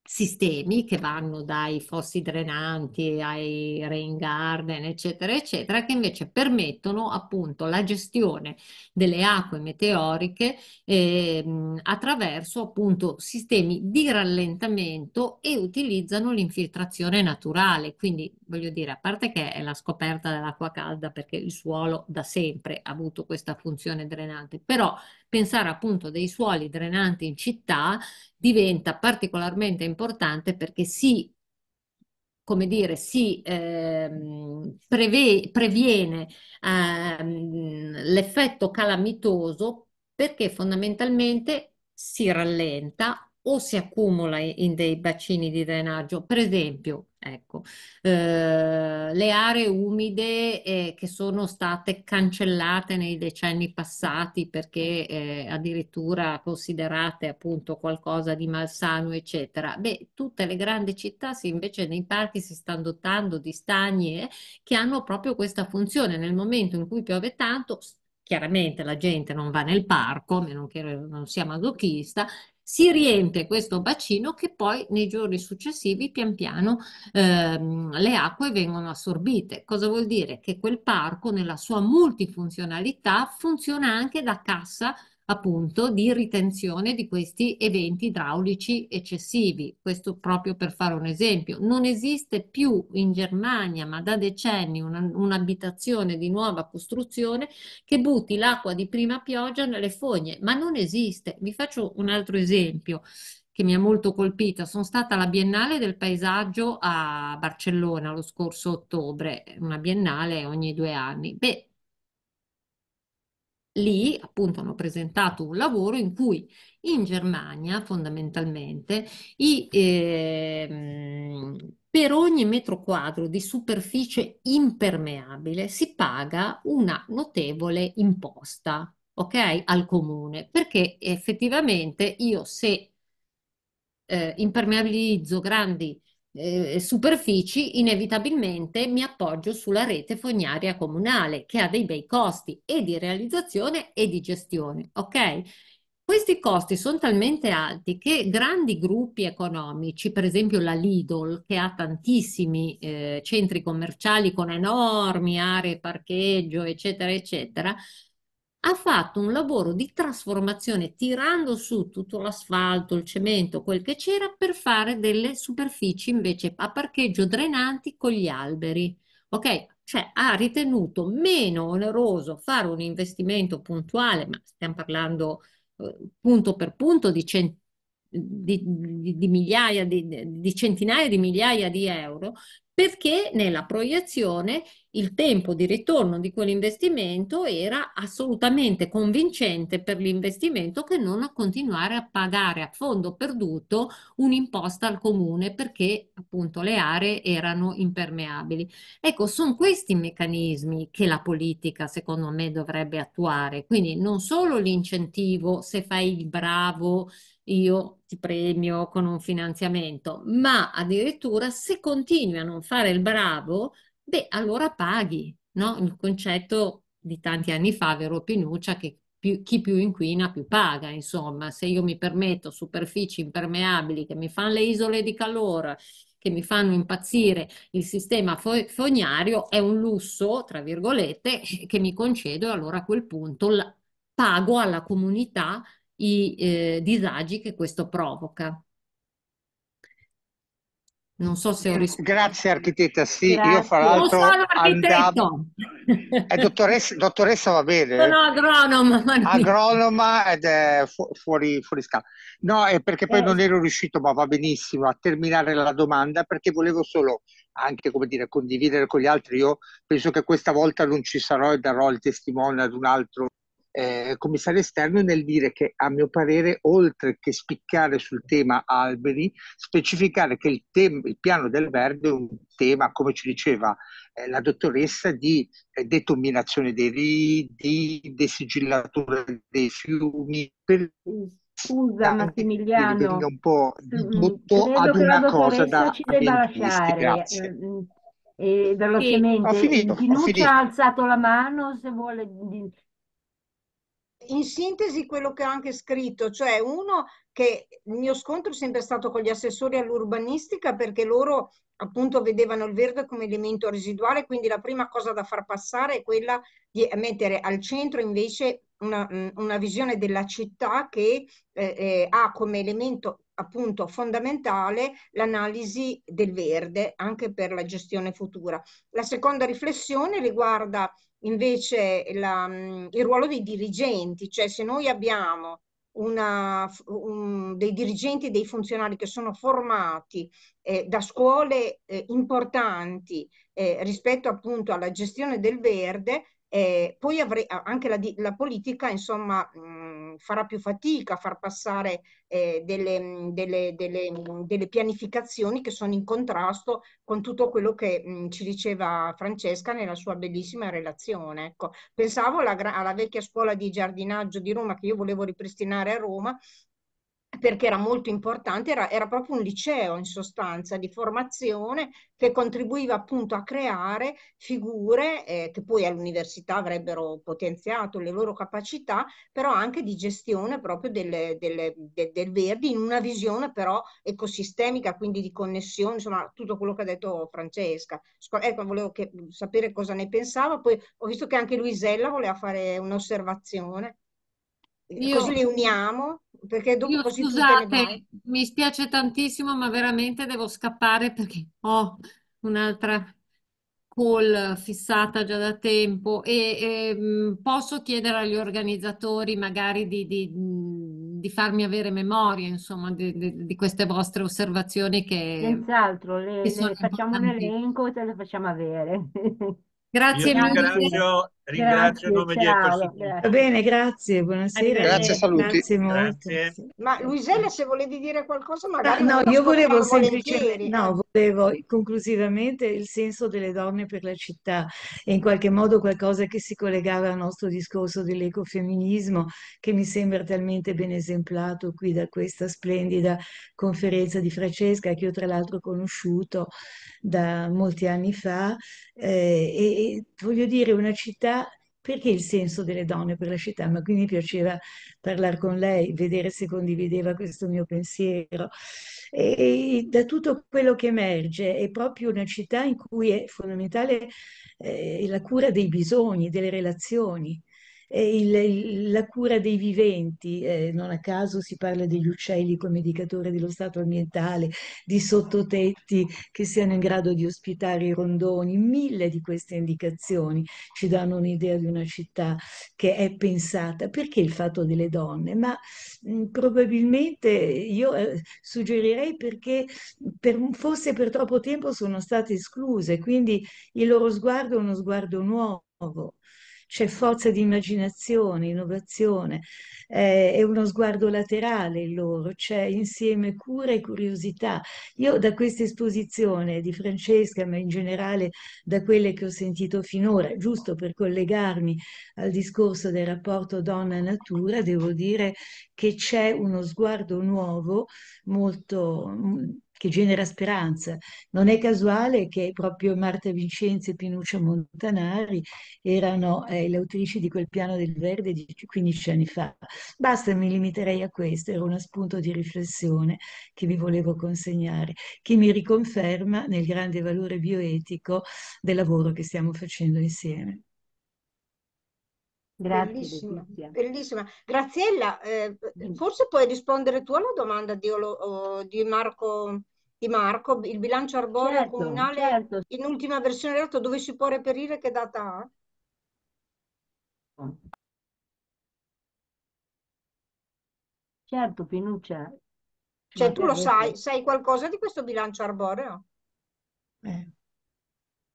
sistemi che vanno dai fossi drenanti ai rain garden, eccetera, eccetera, che invece permettono appunto la gestione delle acque meteoriche eh, attraverso appunto sistemi di rallentamento e utilizzano l'infiltrazione naturale. Quindi voglio dire, a parte che è la scoperta dell'acqua calda perché il suolo da sempre ha avuto questa funzione drenante, però pensare appunto dei suoli drenanti in città diventa particolarmente importante perché si come dire, si ehm, preve, previene ehm, l'effetto calamitoso perché fondamentalmente si rallenta o si accumula in dei bacini di drenaggio, per esempio, ecco, eh, le aree umide eh, che sono state cancellate nei decenni passati perché eh, addirittura considerate appunto qualcosa di malsano, eccetera. Beh, tutte le grandi città si, invece nei parchi si stanno dotando di stagni eh, che hanno proprio questa funzione. Nel momento in cui piove tanto, chiaramente la gente non va nel parco, a meno che non sia masochista, si riempie questo bacino che poi nei giorni successivi pian piano ehm, le acque vengono assorbite. Cosa vuol dire? Che quel parco nella sua multifunzionalità funziona anche da cassa appunto di ritenzione di questi eventi idraulici eccessivi. Questo proprio per fare un esempio. Non esiste più in Germania, ma da decenni, un'abitazione di nuova costruzione che butti l'acqua di prima pioggia nelle fogne, ma non esiste. Vi faccio un altro esempio che mi ha molto colpita. Sono stata alla Biennale del Paesaggio a Barcellona lo scorso ottobre, una biennale ogni due anni. Beh, lì appunto hanno presentato un lavoro in cui in Germania fondamentalmente i, eh, per ogni metro quadro di superficie impermeabile si paga una notevole imposta, ok? Al comune, perché effettivamente io se eh, impermeabilizzo grandi eh, superfici, inevitabilmente mi appoggio sulla rete fognaria comunale che ha dei bei costi e di realizzazione e di gestione, ok? Questi costi sono talmente alti che grandi gruppi economici, per esempio la Lidl, che ha tantissimi eh, centri commerciali con enormi aree parcheggio, eccetera, eccetera, ha fatto un lavoro di trasformazione tirando su tutto l'asfalto, il cemento, quel che c'era per fare delle superfici invece a parcheggio drenanti con gli alberi. Ok? Cioè ha ritenuto meno oneroso fare un investimento puntuale, ma stiamo parlando eh, punto per punto di, cent- di, di, di migliaia di centinaia di migliaia di euro, perché nella proiezione il tempo di ritorno di quell'investimento era assolutamente convincente per l'investimento che non a continuare a pagare a fondo perduto un'imposta al comune perché appunto le aree erano impermeabili. Ecco, sono questi meccanismi che la politica secondo me dovrebbe attuare, quindi non solo l'incentivo se fai il bravo io ti premio con un finanziamento, ma addirittura se continui a non fare il bravo, beh, allora paghi, no? Il concetto di tanti anni fa, vero Pinuccia, che più, chi più inquina più paga, insomma, se io mi permetto superfici impermeabili che mi fanno le isole di calore, che mi fanno impazzire il sistema fognario, è un lusso, tra virgolette, che mi concedo e allora a quel punto pago alla comunità i eh, disagi che questo provoca. Non so se ho risposto. Grazie architetta, sì, Grazie. io fra l'altro oh, andavo... È eh, dottoressa, dottoressa va bene. Sono eh? agronoma. Agronoma ed è fuori, fuori scala. No, è perché poi eh. non ero riuscito, ma va benissimo, a terminare la domanda perché volevo solo anche, come dire, condividere con gli altri. Io penso che questa volta non ci sarò e darò il testimone ad un altro eh, commissario esterno nel dire che a mio parere oltre che spiccare sul tema alberi specificare che il, tem- il piano del verde è un tema come ci diceva eh, la dottoressa di eh, detominazione dei ridi desigillatura dei fiumi per Scusa Massimiliano, mi un po' tutto mm, ad una cosa da ci debba lasciare. Mm, e velocemente, ho ha alzato la mano se vuole in sintesi quello che ho anche scritto, cioè uno che il mio scontro è sempre stato con gli assessori all'urbanistica perché loro appunto vedevano il verde come elemento residuale, quindi la prima cosa da far passare è quella di mettere al centro invece una, una visione della città che eh, eh, ha come elemento appunto fondamentale l'analisi del verde anche per la gestione futura. La seconda riflessione riguarda invece la, mhmm, il ruolo dei dirigenti, cioè se noi abbiamo una, un, dei dirigenti e dei funzionari che sono formati eh, da scuole eh, importanti eh, rispetto appunto alla gestione del verde, eh, poi avrei, anche la, la politica insomma, mh, farà più fatica a far passare eh, delle, delle, delle, delle, pianificazioni che sono in contrasto con tutto quello che mh, ci diceva Francesca nella sua bellissima relazione. Ecco, pensavo alla, alla vecchia scuola di giardinaggio di Roma che io volevo ripristinare a Roma perché era molto importante, era, era, proprio un liceo in sostanza di formazione che contribuiva appunto a creare figure eh, che poi all'università avrebbero potenziato le loro capacità, però anche di gestione proprio delle, delle, de, del Verdi in una visione però ecosistemica, quindi di connessione, insomma tutto quello che ha detto Francesca. Ecco, volevo che, sapere cosa ne pensava, poi ho visto che anche Luisella voleva fare un'osservazione. Io... Così le uniamo perché dopo Io, così scusate, mi spiace tantissimo, ma veramente devo scappare perché ho un'altra call fissata già da tempo e, e mm, posso chiedere agli organizzatori magari di, di, mm, di farmi avere memoria, insomma, di, di, queste vostre osservazioni che... Senz'altro, le, che le facciamo un elenco e te le facciamo avere. Grazie Io mille. Ringrazio, Ringrazio grazie, a nome ecco ciao, di Ecosoluzioni. Va bene, grazie, buonasera. Grazie, saluti. Grazie molto. Grazie. Ma Luisella, se volevi dire qualcosa, magari. Ma, ah, no, io volevo semplicemente. No, volevo conclusivamente il senso delle donne per la città e in qualche modo qualcosa che si collegava al nostro discorso dell'ecofemminismo, che mi sembra talmente ben esemplato qui da questa splendida conferenza di Francesca, che io tra l'altro ho conosciuto da molti anni fa. Eh, e, e voglio dire, una città perché il senso delle donne per la città, ma quindi mi piaceva parlare con lei, vedere se condivideva questo mio pensiero. E, da tutto quello che emerge è proprio una città in cui è fondamentale eh, la cura dei bisogni, delle relazioni il, la cura dei viventi, eh, non a caso si parla degli uccelli come indicatore dello stato ambientale, di sottotetti che siano in grado di ospitare i rondoni, mille di queste indicazioni ci danno un'idea di una città che è pensata. Perché il fatto delle donne? Ma mh, mm, probabilmente io eh, suggerirei perché per, forse per troppo tempo sono state escluse, quindi il loro sguardo è uno sguardo nuovo c'è forza di immaginazione, innovazione, eh, è uno sguardo laterale il loro, c'è insieme cura e curiosità. Io da questa esposizione di Francesca, ma in generale da quelle che ho sentito finora, giusto per collegarmi al discorso del rapporto donna-natura, devo dire che c'è uno sguardo nuovo, molto che genera speranza. Non è casuale che proprio Marta Vincenzi e Pinuccia Montanari erano eh, le autrici di quel piano del verde di 15 anni fa. Basta, mi limiterei a questo, era uno spunto di riflessione che vi volevo consegnare, che mi riconferma nel grande valore bioetico del lavoro che stiamo facendo insieme. Grazie, bellissima, bellissima. Graziella, eh, forse puoi rispondere tu alla domanda di, Olo, di Marco di Marco, il bilancio arboreo certo, comunale certo. in ultima versione relato dove si può reperire che data ha? Certo, Pinuccia. Cioè, tu lo sai, sai qualcosa di questo bilancio arboreo? Eh.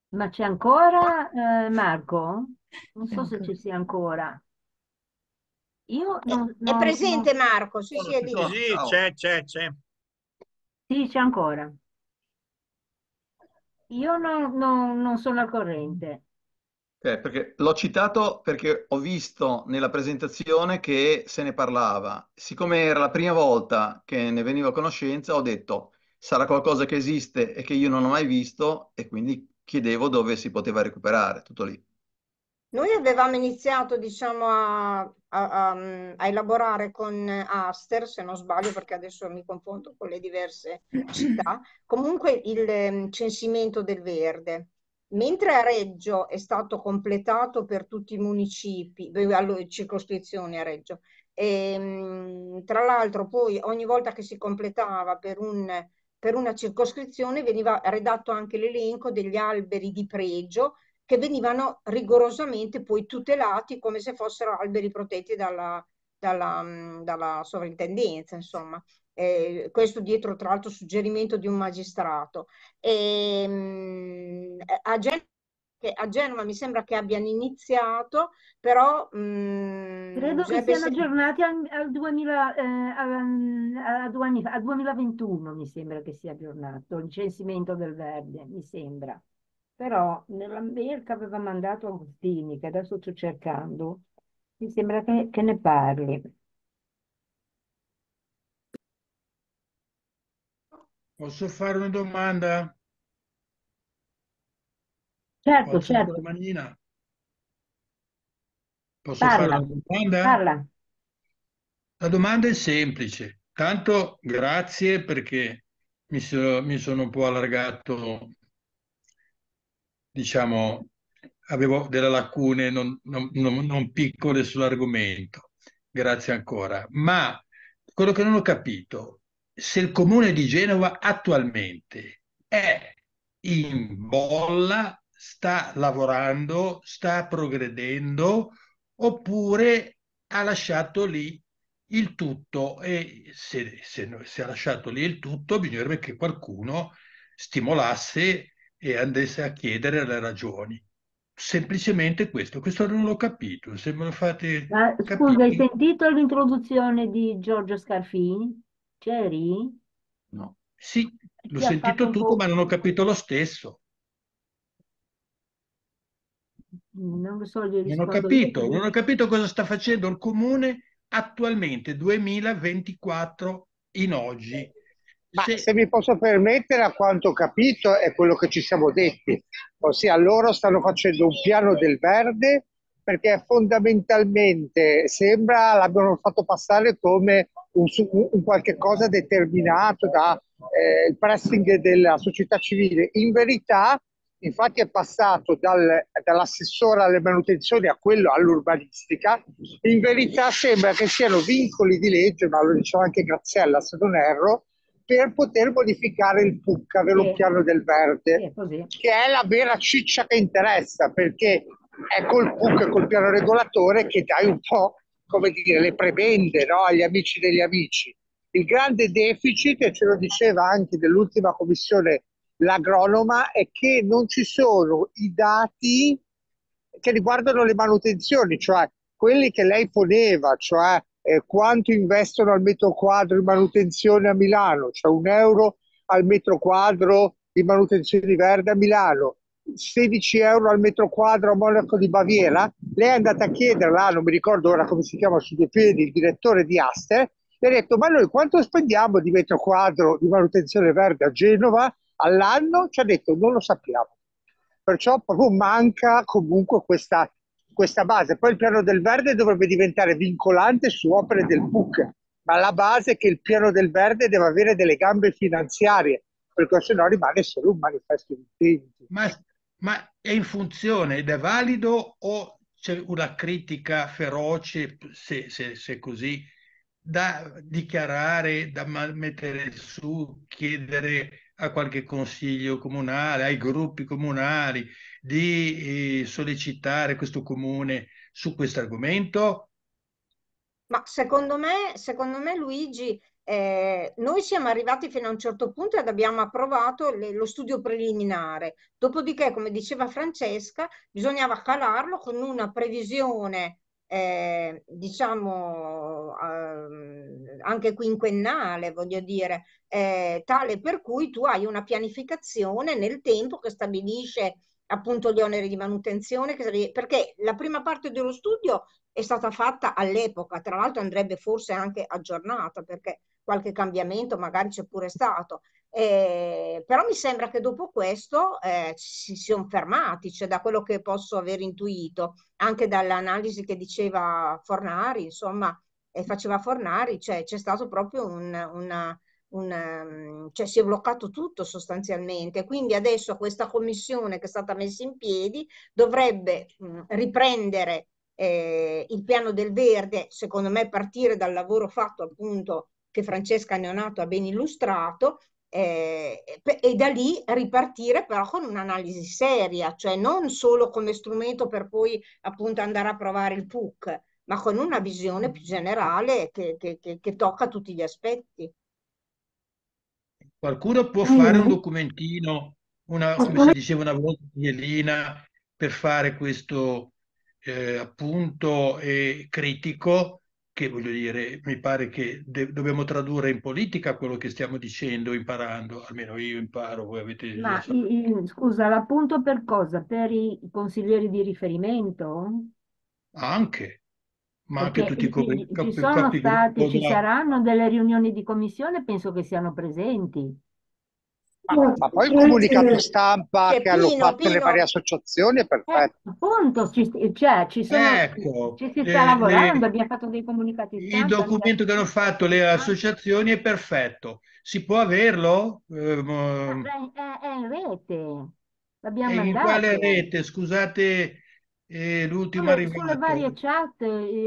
Ma c'è ancora, eh, Marco? Non so se ci sia ancora. Io non, è, non, è presente non... Marco, sì, sì, è lì. Sì, c'è, c'è, c'è. Sì, c'è ancora. Io non, non, non sono al corrente. Eh, perché l'ho citato perché ho visto nella presentazione che se ne parlava. Siccome era la prima volta che ne venivo a conoscenza, ho detto sarà qualcosa che esiste e che io non ho mai visto e quindi chiedevo dove si poteva recuperare, tutto lì. Noi avevamo iniziato diciamo, a, a, mm, a, elaborare con Aster, se non sbaglio perché adesso mi confondo con le diverse città, comunque il mm, censimento del verde. Mentre a Reggio è stato completato per tutti i municipi, circoscrizioni a Reggio, e, ehm, tra l'altro poi ogni volta che si completava per, un, per una circoscrizione veniva redatto anche l'elenco degli alberi di pregio che venivano rigorosamente poi tutelati come se fossero alberi protetti dalla, dalla, dalla sovrintendenza, insomma. Eh, questo dietro tra l'altro suggerimento di un magistrato. E, mh, a, Gen- a, Genova mi sembra che abbiano iniziato, però... Mh, Credo che siano se... aggiornati al, al 2000, eh, al, al, 2000, al 2021, mi sembra che sia aggiornato, il censimento del verde, mi sembra però nella mail che aveva mandato Agostini, che adesso sto cercando, mi sembra che, che ne parli. Posso fare una domanda? Certo, Posso certo. Domandina? Posso parla, fare una domanda? Parla. La domanda è semplice. Tanto grazie perché mi, so, mi sono un po' allargato diciamo, avevo delle lacune non, non, non piccole sull'argomento. Grazie ancora. Ma quello che non ho capito, se il comune di Genova attualmente è in bolla, sta lavorando, sta progredendo, oppure ha lasciato lì il tutto e se, se, se ha lasciato lì il tutto bisognerebbe che qualcuno stimolasse e andasse a chiedere le ragioni. Semplicemente questo, questo non l'ho capito. Sembrano fate. Ma, scusa, hai sentito l'introduzione di Giorgio Scarfini? C'eri? No. Sì, l'ho sentito tutto, ma non ho capito lo stesso. Non lo so, gli non ho capito, non ho capito cosa sta facendo il comune attualmente 2024 in oggi. Ma sì. se mi posso permettere, a quanto ho capito, è quello che ci siamo detti. Ossia, loro stanno facendo un piano del verde perché fondamentalmente sembra l'abbiano fatto passare come un, un qualche cosa determinato dal eh, pressing della società civile. In verità, infatti, è passato dal, dall'assessore alle manutenzioni a quello all'urbanistica. In verità sembra che siano vincoli di legge, ma lo diceva anche Graziella, se non erro, per poter modificare il PUC, avere un piano del verde, che è la vera ciccia che interessa, perché è col PUC, col piano regolatore che dai un po', come dire, le prebende no? agli amici degli amici. Il grande deficit, e ce lo diceva anche dell'ultima commissione l'agronoma, è che non ci sono i dati che riguardano le manutenzioni, cioè quelli che lei poneva, cioè eh, quanto investono al metro quadro in manutenzione a Milano, cioè un euro al metro quadro di manutenzione verde a Milano, 16 euro al metro quadro a Monaco di Baviera, lei è andata a chiederla, non mi ricordo ora come si chiama su due piedi, il direttore di Aster, le ha detto ma noi quanto spendiamo di metro quadro di manutenzione verde a Genova all'anno? Ci ha detto non lo sappiamo. Perciò proprio manca comunque questa questa base. Poi il piano del verde dovrebbe diventare vincolante su opere del PUC, ma la base è che il piano del verde deve avere delle gambe finanziarie, perché se no rimane solo un manifesto di intenti. Ma, ma è in funzione ed è valido o c'è una critica feroce, se, se, se così, da dichiarare, da mettere su, chiedere a qualche consiglio comunale, ai gruppi comunali, di eh, sollecitare questo comune su questo argomento? Ma secondo me, secondo me Luigi, eh, noi siamo arrivati fino a un certo punto ed abbiamo approvato le, lo studio preliminare. Dopodiché, come diceva Francesca, bisognava calarlo con una previsione diciamo eh, anche quinquennale, voglio dire, eh, tale per cui tu hai una pianificazione nel tempo che stabilisce appunto gli oneri di manutenzione, perché la prima parte dello studio è stata fatta all'epoca, tra l'altro andrebbe forse anche aggiornata perché qualche cambiamento magari c'è pure stato, eh, però mi sembra che dopo questo eh, si siano fermati, cioè da quello che posso aver intuito, anche dall'analisi che diceva Fornari, insomma, eh, faceva Fornari, cioè c'è stato proprio un, una, un, ehm, cioè si è bloccato tutto sostanzialmente. Quindi adesso questa commissione che è stata messa in piedi dovrebbe mh, mm, riprendere eh, il piano del verde, secondo me partire dal lavoro fatto appunto che Francesca Neonato ha ben illustrato eh, e da lì ripartire però con un'analisi seria, cioè non solo come strumento per poi appunto andare a provare il PUC, ma con una visione più generale che, che, che, che tocca tutti gli aspetti. Qualcuno può fare un mm. documentino, una, come si diceva una volta Elina, per fare questo eh, appunto eh, critico che voglio dire, mi pare che de- dobbiamo tradurre in politica quello che stiamo dicendo, imparando, almeno io imparo, voi avete... Ma la... I, scusa, l'appunto per cosa? Per i consiglieri di riferimento? Anche, ma Perché anche tutti i comuni. Ci, ci, sono stati, ci saranno delle riunioni di commissione, penso che siano presenti. Ma, poi il comunicato stampa che, che hanno fatto Pino. le varie associazioni è eh, perfetto. Eh, appunto, ci, cioè, ci, sono, ecco, ci si sta eh, lavorando, eh, abbiamo fatto dei comunicati stampa. Il cioè. documento che hanno fatto le ah. associazioni è perfetto. Si può averlo? Ehm, eh, è, è, in rete. L'abbiamo mandato. In quale rete? Scusate e l'ultima eh, eh, Sulle varie chat,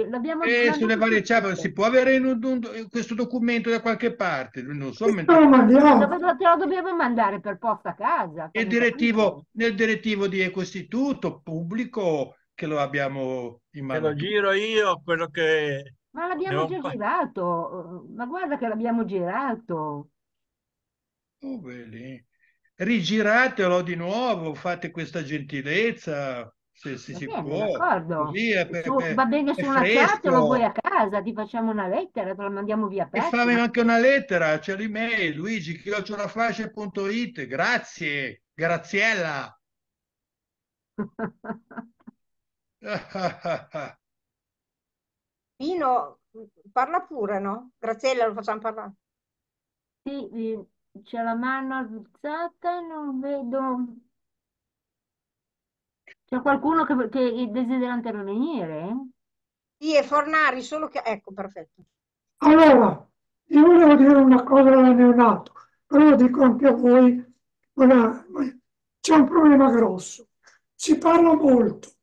l'abbiamo eh, sulle varie chat, si può avere un, un, questo documento da qualche parte, non so. Mentre... No, te lo dobbiamo mandare per posta a casa. Nel direttivo, nel direttivo di Ecostituto pubblico che lo abbiamo in mano. Te lo giro io, quello che... Ma l'abbiamo già girato, ma guarda che l'abbiamo girato. Oh, Rigiratelo di nuovo, fate questa gentilezza se, se si bene, può. Sì, è, per, tu, va bene su una carta, lo vuoi a casa, ti facciamo una lettera, te la mandiamo via per. E fammi anche una lettera, c'è l'email, Luigi, chiocciolafascia.it, grazie, Graziella. Pino, parla pure, no? Graziella, lo facciamo parlare. Sì, eh, c'è la mano alzata, non vedo c'è qualcuno che, che desidera intervenire? Sì, è Fornari, solo che... Ecco, perfetto. Allora, io volevo dire una cosa da neonato, però lo dico anche a voi, una... c'è un problema grosso. Si parla molto di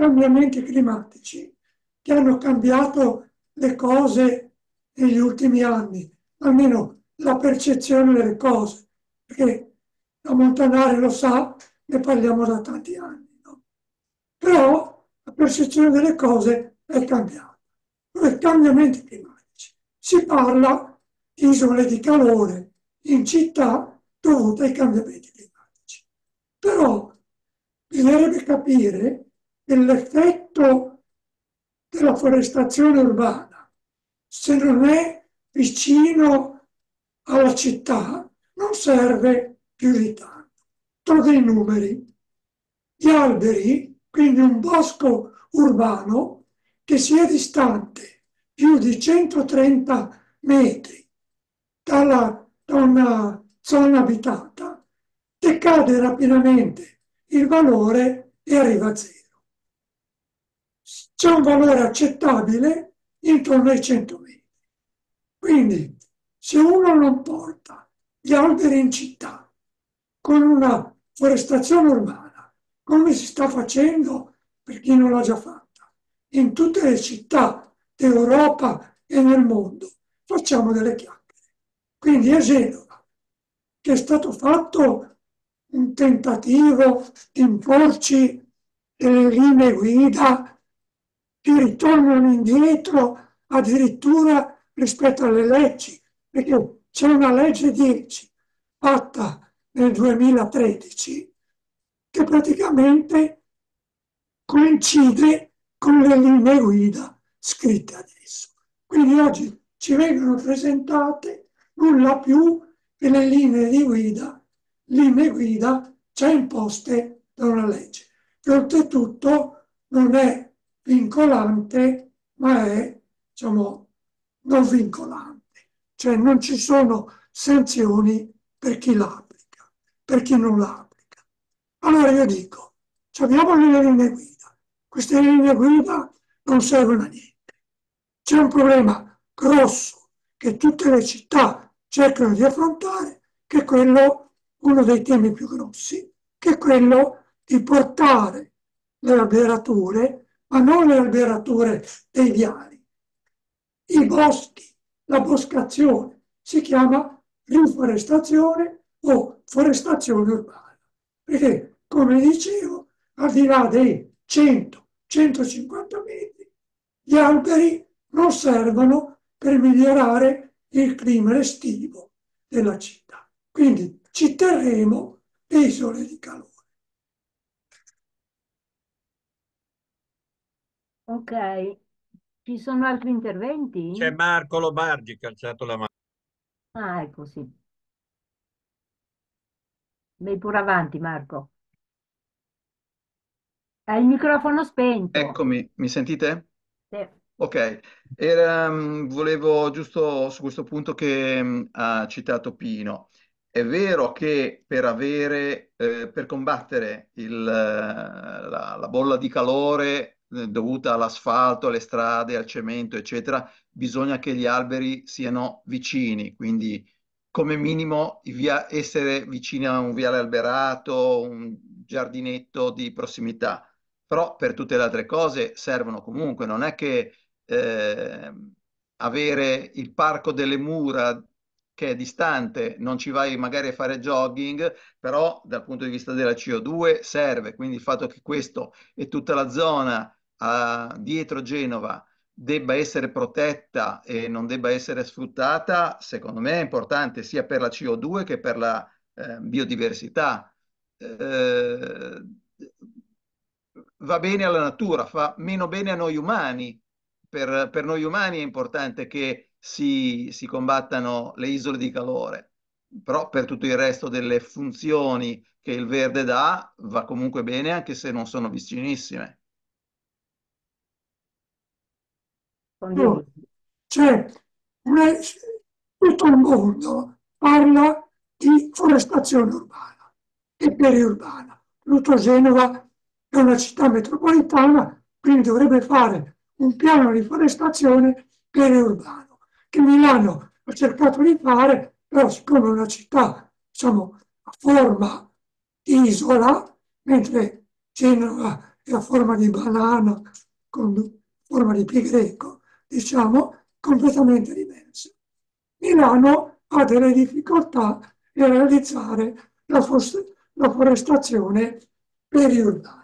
cambiamenti climatici che hanno cambiato le cose negli ultimi anni, almeno la percezione delle cose, perché la Montanari lo sa, ne parliamo da tanti anni però la percezione delle cose è cambiata. Con i cambiamenti climatici si parla di isole di calore in città dovute ai cambiamenti climatici. Però bisognerebbe capire che l'effetto della forestazione urbana, se non è vicino alla città, non serve più di tanto. Trovo i numeri. Gli alberi quindi un bosco urbano che sia distante più di 130 metri dalla, da una zona abitata, decade rapidamente il valore e arriva a zero. C'è un valore accettabile intorno ai 100 metri. Quindi, se uno non porta gli alberi in città con una forestazione urbana, come si sta facendo per chi non l'ha già fatta. In tutte le città d'Europa e nel mondo facciamo delle chiacchiere. Quindi a Genova, che è stato fatto un tentativo di imporci delle linee guida che ritorno indietro addirittura rispetto alle leggi, perché c'è una legge 10 fatta nel 2013 che praticamente coincide con le linee guida scritte adesso. Quindi oggi ci vengono presentate nulla più che le linee di guida, linee guida già imposte da una legge, che oltretutto non è vincolante, ma è, diciamo, non vincolante. Cioè non ci sono sanzioni per chi l'applica, per chi non l'applica allora io dico, abbiamo le linee guida, queste linee guida non servono a niente. C'è un problema grosso che tutte le città cercano di affrontare, che è quello, uno dei temi più grossi, che è quello di portare le alberature, ma non le alberature dei viali, i boschi, la boscazione, si chiama riforestazione o forestazione urbana, perché come dicevo, al di là dei 100-150 metri, gli alberi non servono per migliorare il clima estivo della città. Quindi ci terremo isole di calore. Ok, ci sono altri interventi? C'è Marco Lobargi che ha alzato la mano. Ah, ecco sì. Vai pure avanti Marco. Hai il microfono spento. Eccomi, mi sentite? Sì. Ok, Era, mm, volevo giusto su questo punto che mm, ha citato Pino. È vero che per avere, eh, per combattere il, eh, la, la bolla di calore eh, dovuta all'asfalto, alle strade, al cemento, eccetera, bisogna che gli alberi siano vicini, quindi come minimo via- essere vicini a un viale alberato, un giardinetto di prossimità però per tutte le altre cose servono comunque, non è che eh, avere il parco delle mura che è distante, non ci vai magari a fare jogging, però dal punto di vista della CO2 serve, quindi il fatto che questo e tutta la zona a, dietro Genova debba essere protetta e non debba essere sfruttata, secondo me è importante sia per la CO2 che per la eh, biodiversità. Eh, va bene alla natura, fa meno bene a noi umani. Per, per noi umani è importante che si, si combattano le isole di calore, però per tutto il resto delle funzioni che il verde dà va comunque bene anche se non sono vicinissime. No, c'è cioè, tutto il mondo parla di forestazione urbana e periurbana. Tutto Genova è una città metropolitana, quindi dovrebbe fare un piano di riforestazione periurbano, che Milano ha cercato di fare, però siccome è una città diciamo, a forma di isola, mentre Genova è a forma di banana, con forma di pi greco, diciamo, completamente diversa. Milano ha delle difficoltà nel realizzare la, forestazione periurbana.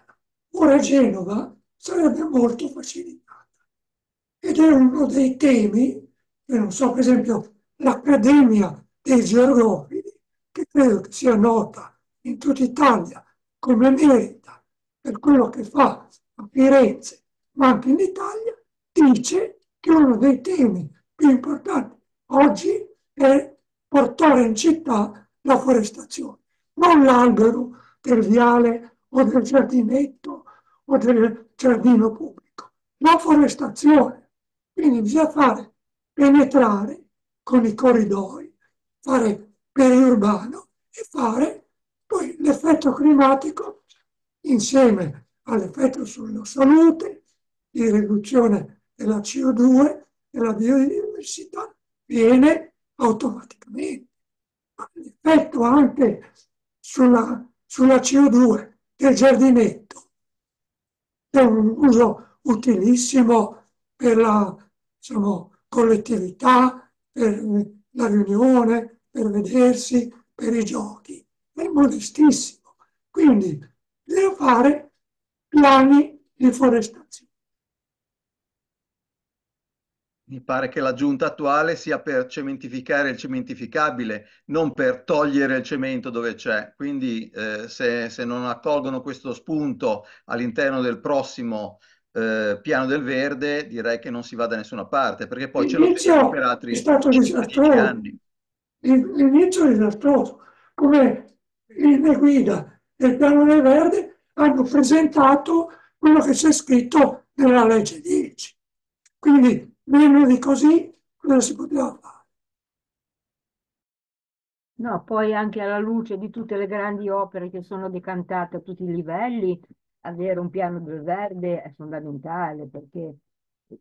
Ora Genova sarebbe molto facilitata ed è uno dei temi che non so, per esempio l'Accademia dei Geografidi, che credo che sia nota in tutta Italia come merita per quello che fa a Firenze, ma anche in Italia, dice che uno dei temi più importanti oggi è portare in città la forestazione, non l'albero del viale o del giardinetto o giardino pubblico. La forestazione, quindi bisogna fare penetrare con i corridoi, fare periurbano e fare poi l'effetto climatico insieme all'effetto sulla salute, di riduzione della CO2, della biodiversità, viene automaticamente. L'effetto anche sulla, sulla CO2 del giardinetto è un uso utilissimo per la diciamo, collettività, per la riunione, per vedersi, per i giochi. È modestissimo. Quindi bisogna fare piani di forestazione. Mi pare che la giunta attuale sia per cementificare il cementificabile, non per togliere il cemento dove c'è. Quindi eh, se, se, non accolgono questo spunto all'interno del prossimo eh, piano del verde, direi che non si va da nessuna parte, perché poi L'inizio ce lo altri è stato anni. L'inizio è disastroso, come linee guida del piano del verde hanno presentato quello che c'è scritto nella legge 10. Quindi Meno di così cosa si poteva fare? No, poi anche alla luce di tutte le grandi opere che sono decantate a tutti i livelli, avere un piano del verde è fondamentale perché eh,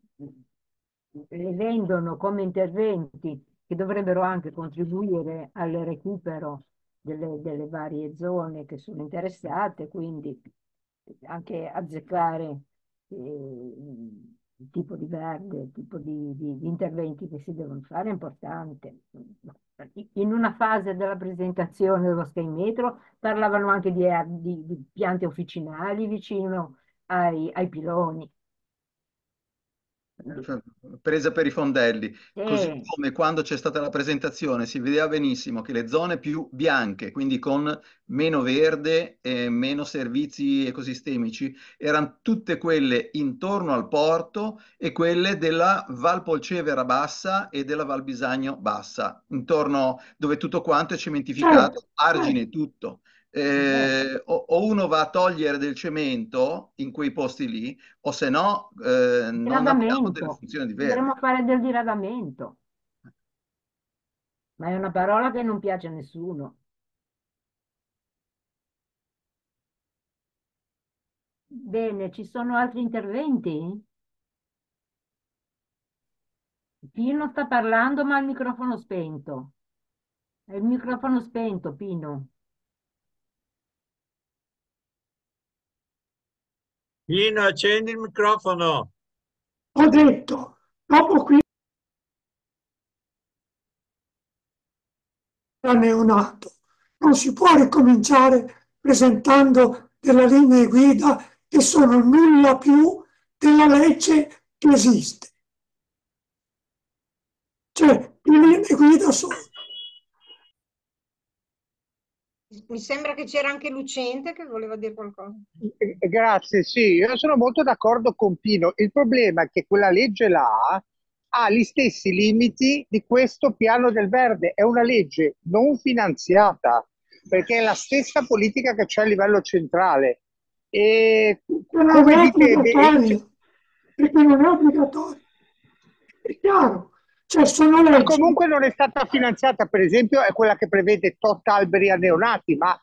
le vendono come interventi che dovrebbero anche contribuire al recupero delle, delle varie zone che sono interessate, quindi anche azzeccare eh, il tipo di verde, il tipo di, di, di interventi che si devono fare è importante. In una fase della presentazione dello Sky Metro parlavano anche di, er, di piante officinali vicino ai, ai piloni presa per i fondelli, mm. così come quando c'è stata la presentazione si vedeva benissimo che le zone più bianche, quindi con meno verde e meno servizi ecosistemici, erano tutte quelle intorno al porto e quelle della Val Polcevera bassa e della Val Bisagno bassa, intorno dove tutto quanto è cementificato, ah, argine ah. tutto eh, certo. o, o, uno va a togliere del cemento in quei posti lì, o se no eh, non abbiamo delle funzioni diverse. Dovremmo fare del diradamento. Ma è una parola che non piace a nessuno. Bene, ci sono altri interventi? Pino sta parlando ma ha il microfono spento. È il microfono spento, Pino. Lino, accendi il microfono. Ho detto, dopo qui da neonato. Non si può ricominciare presentando delle linee guida che sono nulla più della legge che esiste. Cioè, le linee guida sono mi sembra che c'era anche Lucente che voleva dire qualcosa. Eh, grazie, sì, io sono molto d'accordo con Pino. Il problema è che quella legge là ha gli stessi limiti di questo piano del verde. È una legge non finanziata perché è la stessa politica che c'è a livello centrale. E come dite, perché non è obbligatorio. È chiaro. Cioè, sono leggi... Ma comunque non è stata finanziata, per esempio, è quella che prevede tot alberi a neonati, ma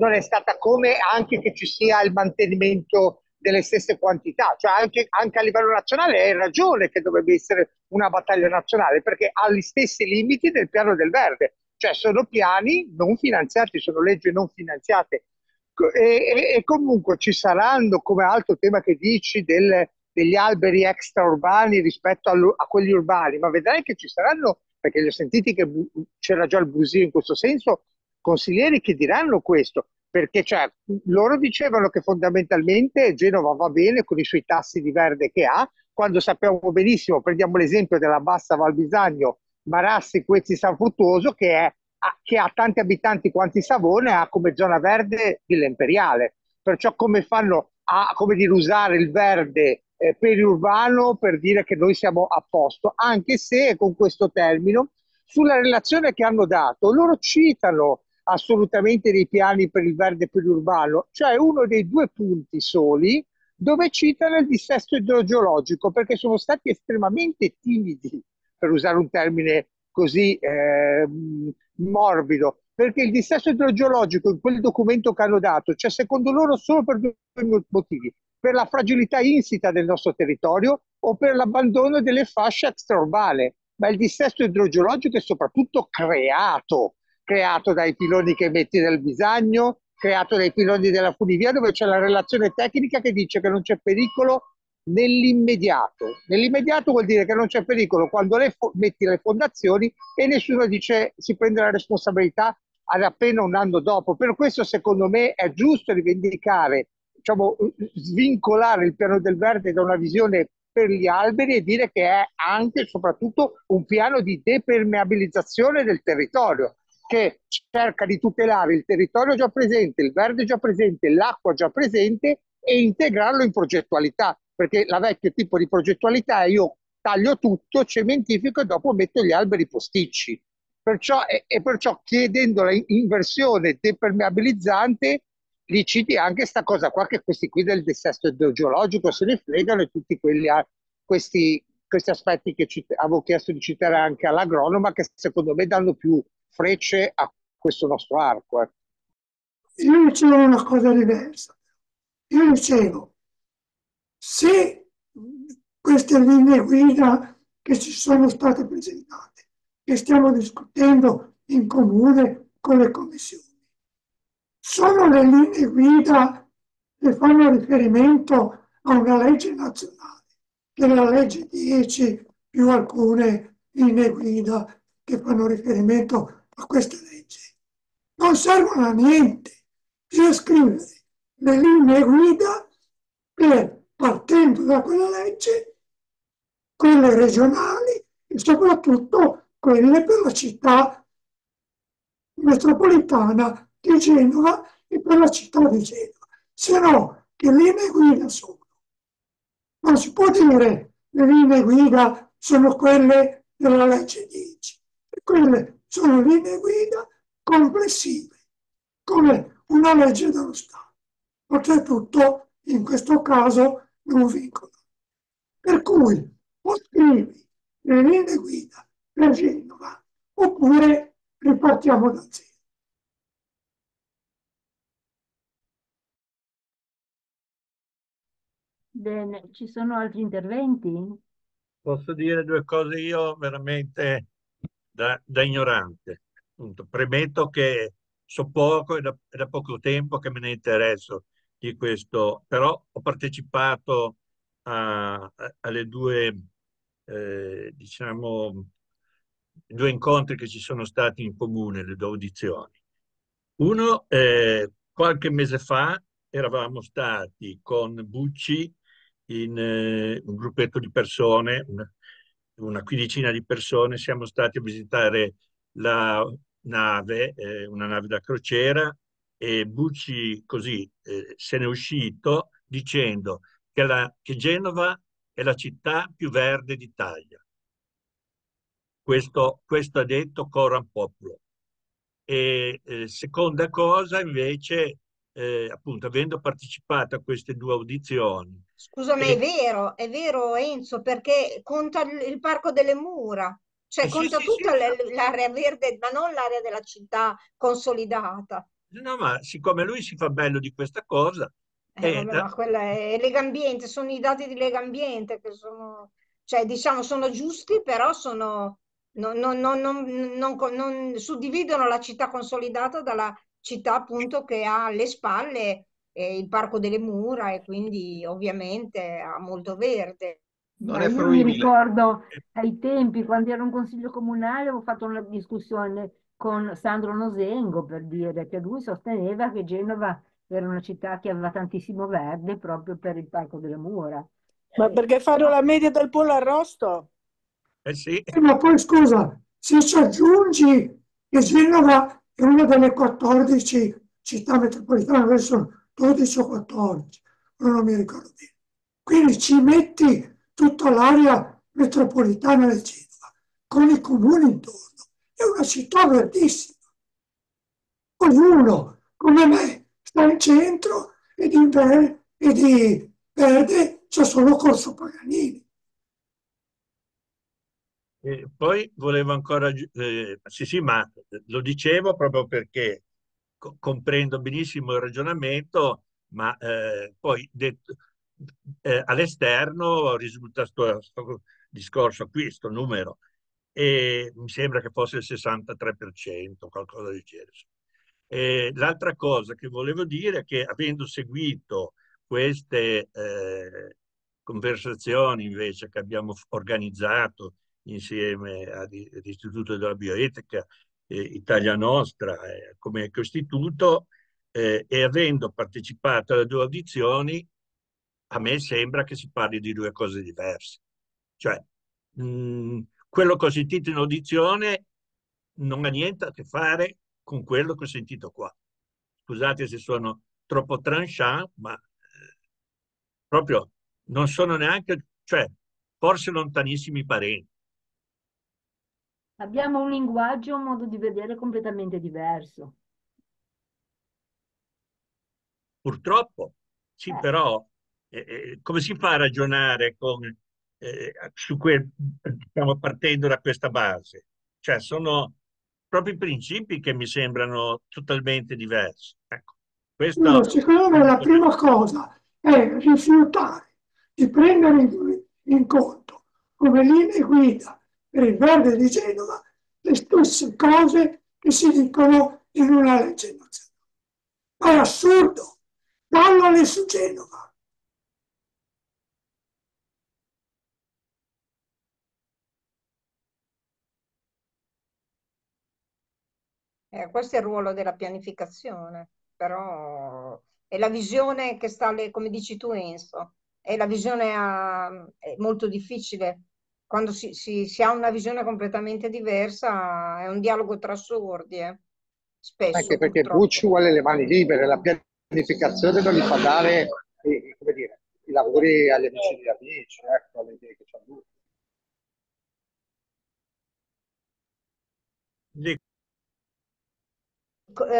non è stata come anche che ci sia il mantenimento delle stesse quantità, cioè anche, anche a livello nazionale hai ragione che dovrebbe essere una battaglia nazionale perché ha gli stessi limiti del piano del verde, cioè sono piani non finanziati, sono leggi non finanziate e, e, e comunque ci saranno come altro tema che dici del, degli alberi extraurbani rispetto a, a quelli urbani, ma vedrai che ci saranno, perché li ho sentiti che bu- c'era già il brusio in questo senso, consiglieri che diranno questo, perché cioè, loro dicevano che fondamentalmente Genova va bene con i suoi tassi di verde che ha, quando sappiamo benissimo, prendiamo l'esempio della bassa Val Bisagno, Marassi, Quezzi, San Fruttuoso, che, è, ha, che ha tanti abitanti quanti Savone, ha come zona verde Villa Imperiale. Perciò come fanno a come dire, usare il verde eh, periurbano per dire che noi siamo a posto, anche se con questo termine sulla relazione che hanno dato loro citano assolutamente dei piani per il verde periurbano, cioè uno dei due punti soli dove citano il dissesto idrogeologico perché sono stati estremamente timidi per usare un termine così eh, morbido perché il dissesto idrogeologico in quel documento che hanno dato, cioè secondo loro solo per due motivi per la fragilità insita del nostro territorio o per l'abbandono delle fasce extraurbane, ma il dissesto idrogeologico è soprattutto creato, creato dai piloni che metti nel bisagno, creato dai piloni della funivia dove c'è la relazione tecnica che dice che non c'è pericolo nell'immediato. Nell'immediato vuol dire che non c'è pericolo quando le fo- metti le fondazioni e nessuno dice si prende la responsabilità ad appena un anno dopo. Per questo secondo me è giusto rivendicare diciamo, eh, svincolare il piano del verde da una visione per gli alberi e dire che è anche e soprattutto un piano di depermeabilizzazione del territorio che cerca di tutelare il territorio già presente, il verde già presente, l'acqua già presente e integrarlo in progettualità, perché la vecchia tipo di progettualità è io taglio tutto, cementifico e dopo metto gli alberi posticci. Perciò, e, e perciò chiedendo l'inversione depermeabilizzante lì citi anche questa cosa qua che questi qui del dissesto idrogeologico se ne fregano e tutti quelli, questi, questi aspetti che cita, avevo chiesto di citare anche all'agronoma che secondo me danno più frecce a questo nostro arco. Eh. Io dicevo una cosa diversa. Io dicevo, se queste linee guida che ci sono state presentate, che stiamo discutendo in comune con le commissioni, sono le linee guida che fanno riferimento a una legge nazionale, che è la legge 10 più alcune linee guida che fanno riferimento a queste leggi. Non servono a niente bisogna scrivere le linee guida per, partendo da quella legge, quelle regionali e soprattutto quelle per la città metropolitana di Genova e per la città di Genova, se no che linee guida sono? Non si può dire le linee guida sono quelle della legge 10, quelle sono linee guida complessive, come una legge dello Stato. Oltretutto, in questo caso, non vincono. Per cui o scrivi le linee guida per Genova, oppure ripartiamo da zero. Bene, ci sono altri interventi? Posso dire due cose io veramente da, da ignorante. Premetto che so poco e da, da poco tempo che me ne interesso di questo, però ho partecipato a, a, alle due, eh, diciamo, due incontri che ci sono stati in comune, le due audizioni. Uno, eh, qualche mese fa, eravamo stati con Bucci in eh, un gruppetto di persone, una, quindicina di persone, siamo stati a visitare la nave, eh, una nave da crociera, e Bucci così eh, se n'è uscito dicendo che, la, che Genova è la città più verde d'Italia. Questo, questo, ha detto Coran Popolo. E eh, seconda cosa, invece, eh, appunto avendo partecipato a queste due audizioni. Scusami, e... è vero, è vero Enzo, perché conta il Parco delle Mura, cioè eh, conta sì, tutta sì, sì. l'area verde, ma non l'area della città consolidata. No, ma siccome lui si fa bello di questa cosa... Eh, è... no, eh, quella è Legambiente, sono i dati di Legambiente che sono... Cioè, diciamo, sono giusti, però sono, non, non, non, non, suddividono la città consolidata dalla città appunto che ha alle spalle eh, il Parco delle Mura e quindi ovviamente ha molto verde. Non è io mi ricordo ai tempi, quando ero un consiglio comunale, ho fatto una discussione con Sandro Nosengo per dire che lui sosteneva che Genova era una città che aveva tantissimo verde proprio per il Parco delle Mura. Ma perché fanno la media del pollo arrosto? Eh sì. Eh, ma poi scusa, se ci aggiungi che Genova in una delle 14 città metropolitane, adesso 12 o 14, non mi ricordo bene. Quindi ci metti tutta l'area metropolitana del Genova, con i comuni intorno. È una città verdissima. Ognuno, come me, sta in centro e di, verde, e di verde c'è solo Corso Paganini e poi volevo ancora, eh, sì sì, ma lo dicevo proprio perché co comprendo benissimo il ragionamento, ma eh, poi detto, eh, all'esterno risulta questo discorso qui, questo numero, e mi sembra che fosse il 63%, qualcosa del genere. l'altra cosa che volevo dire è che avendo seguito queste eh, conversazioni invece che abbiamo organizzato insieme all'Istituto della Bioetica eh, Italia Nostra eh, come costituto eh, e avendo partecipato alle due audizioni, a me sembra che si parli di due cose diverse. Cioè, mh, mm, quello che ho sentito in audizione non ha niente a che fare con quello che ho sentito qua. Scusate se sono troppo tranchant, ma eh, proprio non sono neanche, cioè, forse lontanissimi parenti abbiamo un linguaggio, un modo di vedere completamente diverso. Purtroppo, sì, eh. però eh, eh come si fa a ragionare con, eh, su quel, diciamo, partendo da questa base? Cioè, sono proprio i principi che mi sembrano totalmente diversi. Ecco, questo... no, secondo me la prima cosa è rifiutare di prendere in, in conto come linee guida per il verde di Genova le stesse cose che si dicono in una legge nazionale. Ma è assurdo, dallale su Genova. Eh, questo è il ruolo della pianificazione, però è la visione che sta, come dici tu Enzo, è la visione a, è molto difficile quando si, si, si, ha una visione completamente diversa è un dialogo tra sordi. Eh? Spesso, Anche perché purtroppo. Gucci vuole le mani libere, la pianificazione non gli fa dare dire, i lavori agli amici di amici, ecco, alle idee che c'ha lui.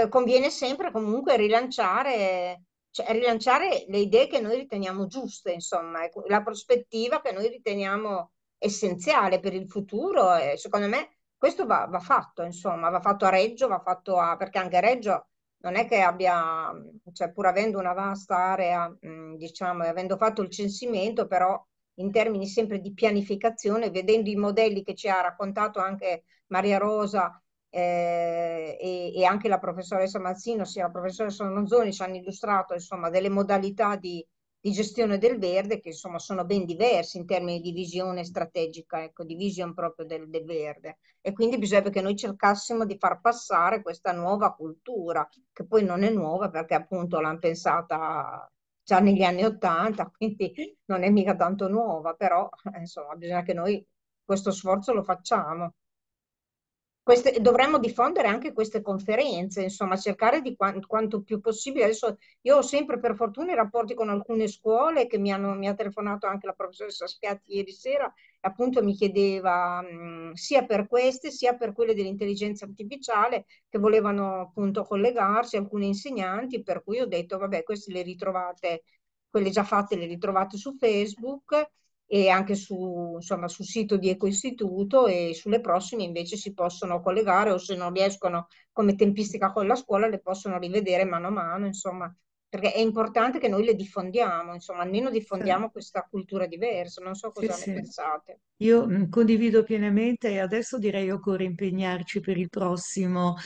Eh, conviene sempre comunque rilanciare, cioè, rilanciare le idee che noi riteniamo giuste, insomma, ecco, la prospettiva che noi riteniamo essenziale per il futuro e secondo me questo va, va fatto, insomma, va fatto a Reggio, va fatto a, perché anche Reggio non è che abbia, cioè pur avendo una vasta area, mm, diciamo, e avendo fatto il censimento, però in termini sempre di pianificazione, vedendo i modelli che ci ha raccontato anche Maria Rosa eh, e, e, anche la professoressa Mazzino, sia la professoressa Nonzoni ci hanno illustrato insomma delle modalità di, di gestione del verde che insomma sono ben diversi in termini di visione strategica, ecco, di vision proprio del, del verde e quindi bisognerebbe che noi cercassimo di far passare questa nuova cultura che poi non è nuova perché appunto l'hanno pensata già negli anni Ottanta, quindi non è mica tanto nuova, però insomma bisogna che noi questo sforzo lo facciamo. Queste, dovremmo diffondere anche queste conferenze, insomma, cercare di quanto, quanto più possibile. Adesso io ho sempre per fortuna i rapporti con alcune scuole che mi, hanno, mi ha telefonato anche la professoressa Spiatti ieri sera e appunto mi chiedeva mh, mhmm, sia per queste sia per quelle dell'intelligenza artificiale che volevano appunto collegarsi, alcuni insegnanti, per cui ho detto vabbè queste le ritrovate, quelle già fatte le ritrovate su Facebook e anche su, insomma, sul sito di Ecoistituto e sulle prossime invece si possono collegare o se non riescono come tempistica con la scuola le possono rivedere mano a mano, insomma, perché è importante che noi le diffondiamo, insomma, almeno diffondiamo sì. Certo. questa cultura diversa, non so cosa sì, ne sì. pensate. Io condivido pienamente e adesso direi occorre impegnarci per il prossimo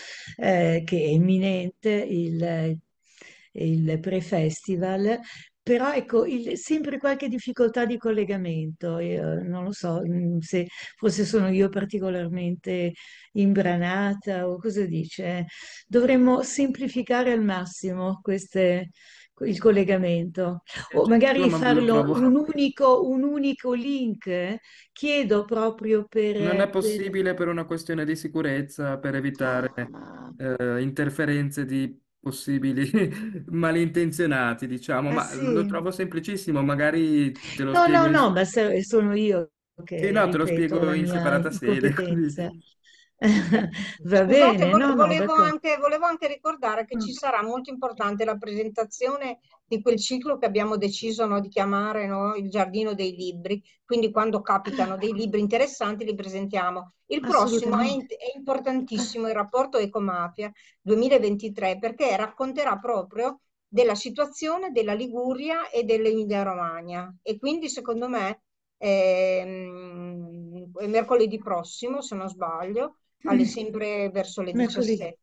eh, che è imminente, il il pre-festival però ecco, il, sempre qualche difficoltà di collegamento, io non lo so mm, se forse sono io particolarmente imbranata o cosa dice, eh. dovremmo semplificare al massimo queste, il collegamento o certo, magari no, ma farlo un unico, un unico link chiedo proprio per non è possibile per, per una questione di sicurezza per evitare ah. eh, interferenze di possibili malintenzionati, diciamo, eh, Ma lo sì. trovo semplicissimo, magari te lo No, no, in... no, ma sono io che no, te lo ripeto la spiego in mia separata sede, così. Va bene, Scusate, no, volevo, no, anche, volevo, anche, ricordare che ci mm. sarà molto importante la presentazione di quel ciclo che abbiamo deciso no, di chiamare il giardino dei libri, quindi quando capitano dei libri interessanti li presentiamo. Il prossimo è, è importantissimo, il rapporto Ecomafia 2023, perché racconterà proprio della situazione della Liguria e dell'Emilia Romagna e quindi secondo me eh, mercoledì prossimo, se non sbaglio, alle, mm. sempre verso le 17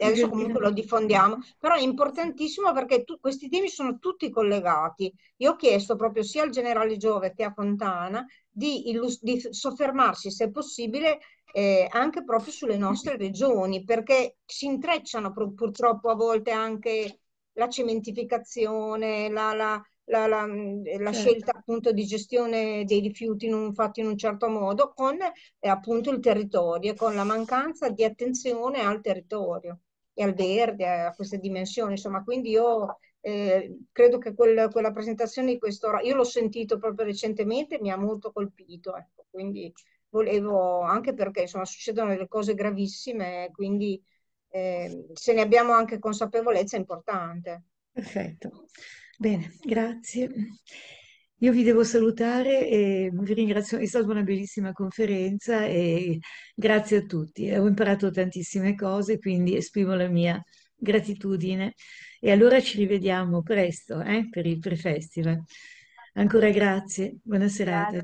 e adesso comunque lo diffondiamo, però è importantissimo perché tu, questi temi sono tutti collegati. Io ho chiesto proprio sia al generale Giove che a Fontana di, illust- di soffermarsi, se possibile, eh, anche proprio sulle nostre regioni, perché si intrecciano pur- purtroppo a volte anche la cementificazione, la, la, la, la, la certo. scelta appunto di gestione dei rifiuti in un, fatta in un certo modo con eh, appunto il territorio, e con la mancanza di attenzione al territorio e al verde, a queste dimensioni. Insomma, quindi io eh, credo che quel, quella presentazione di questo, io l'ho sentito proprio recentemente, mi ha molto colpito, ecco, quindi volevo, anche perché insomma succedono delle cose gravissime, quindi eh, se ne abbiamo anche consapevolezza è importante. Perfetto. Bene, grazie. Io vi devo salutare e vi ringrazio, è stata una bellissima conferenza e grazie a tutti. Ho imparato tantissime cose, quindi esprimo la mia gratitudine. E allora ci rivediamo presto eh, per il pre-festival. Ancora grazie, buona serata.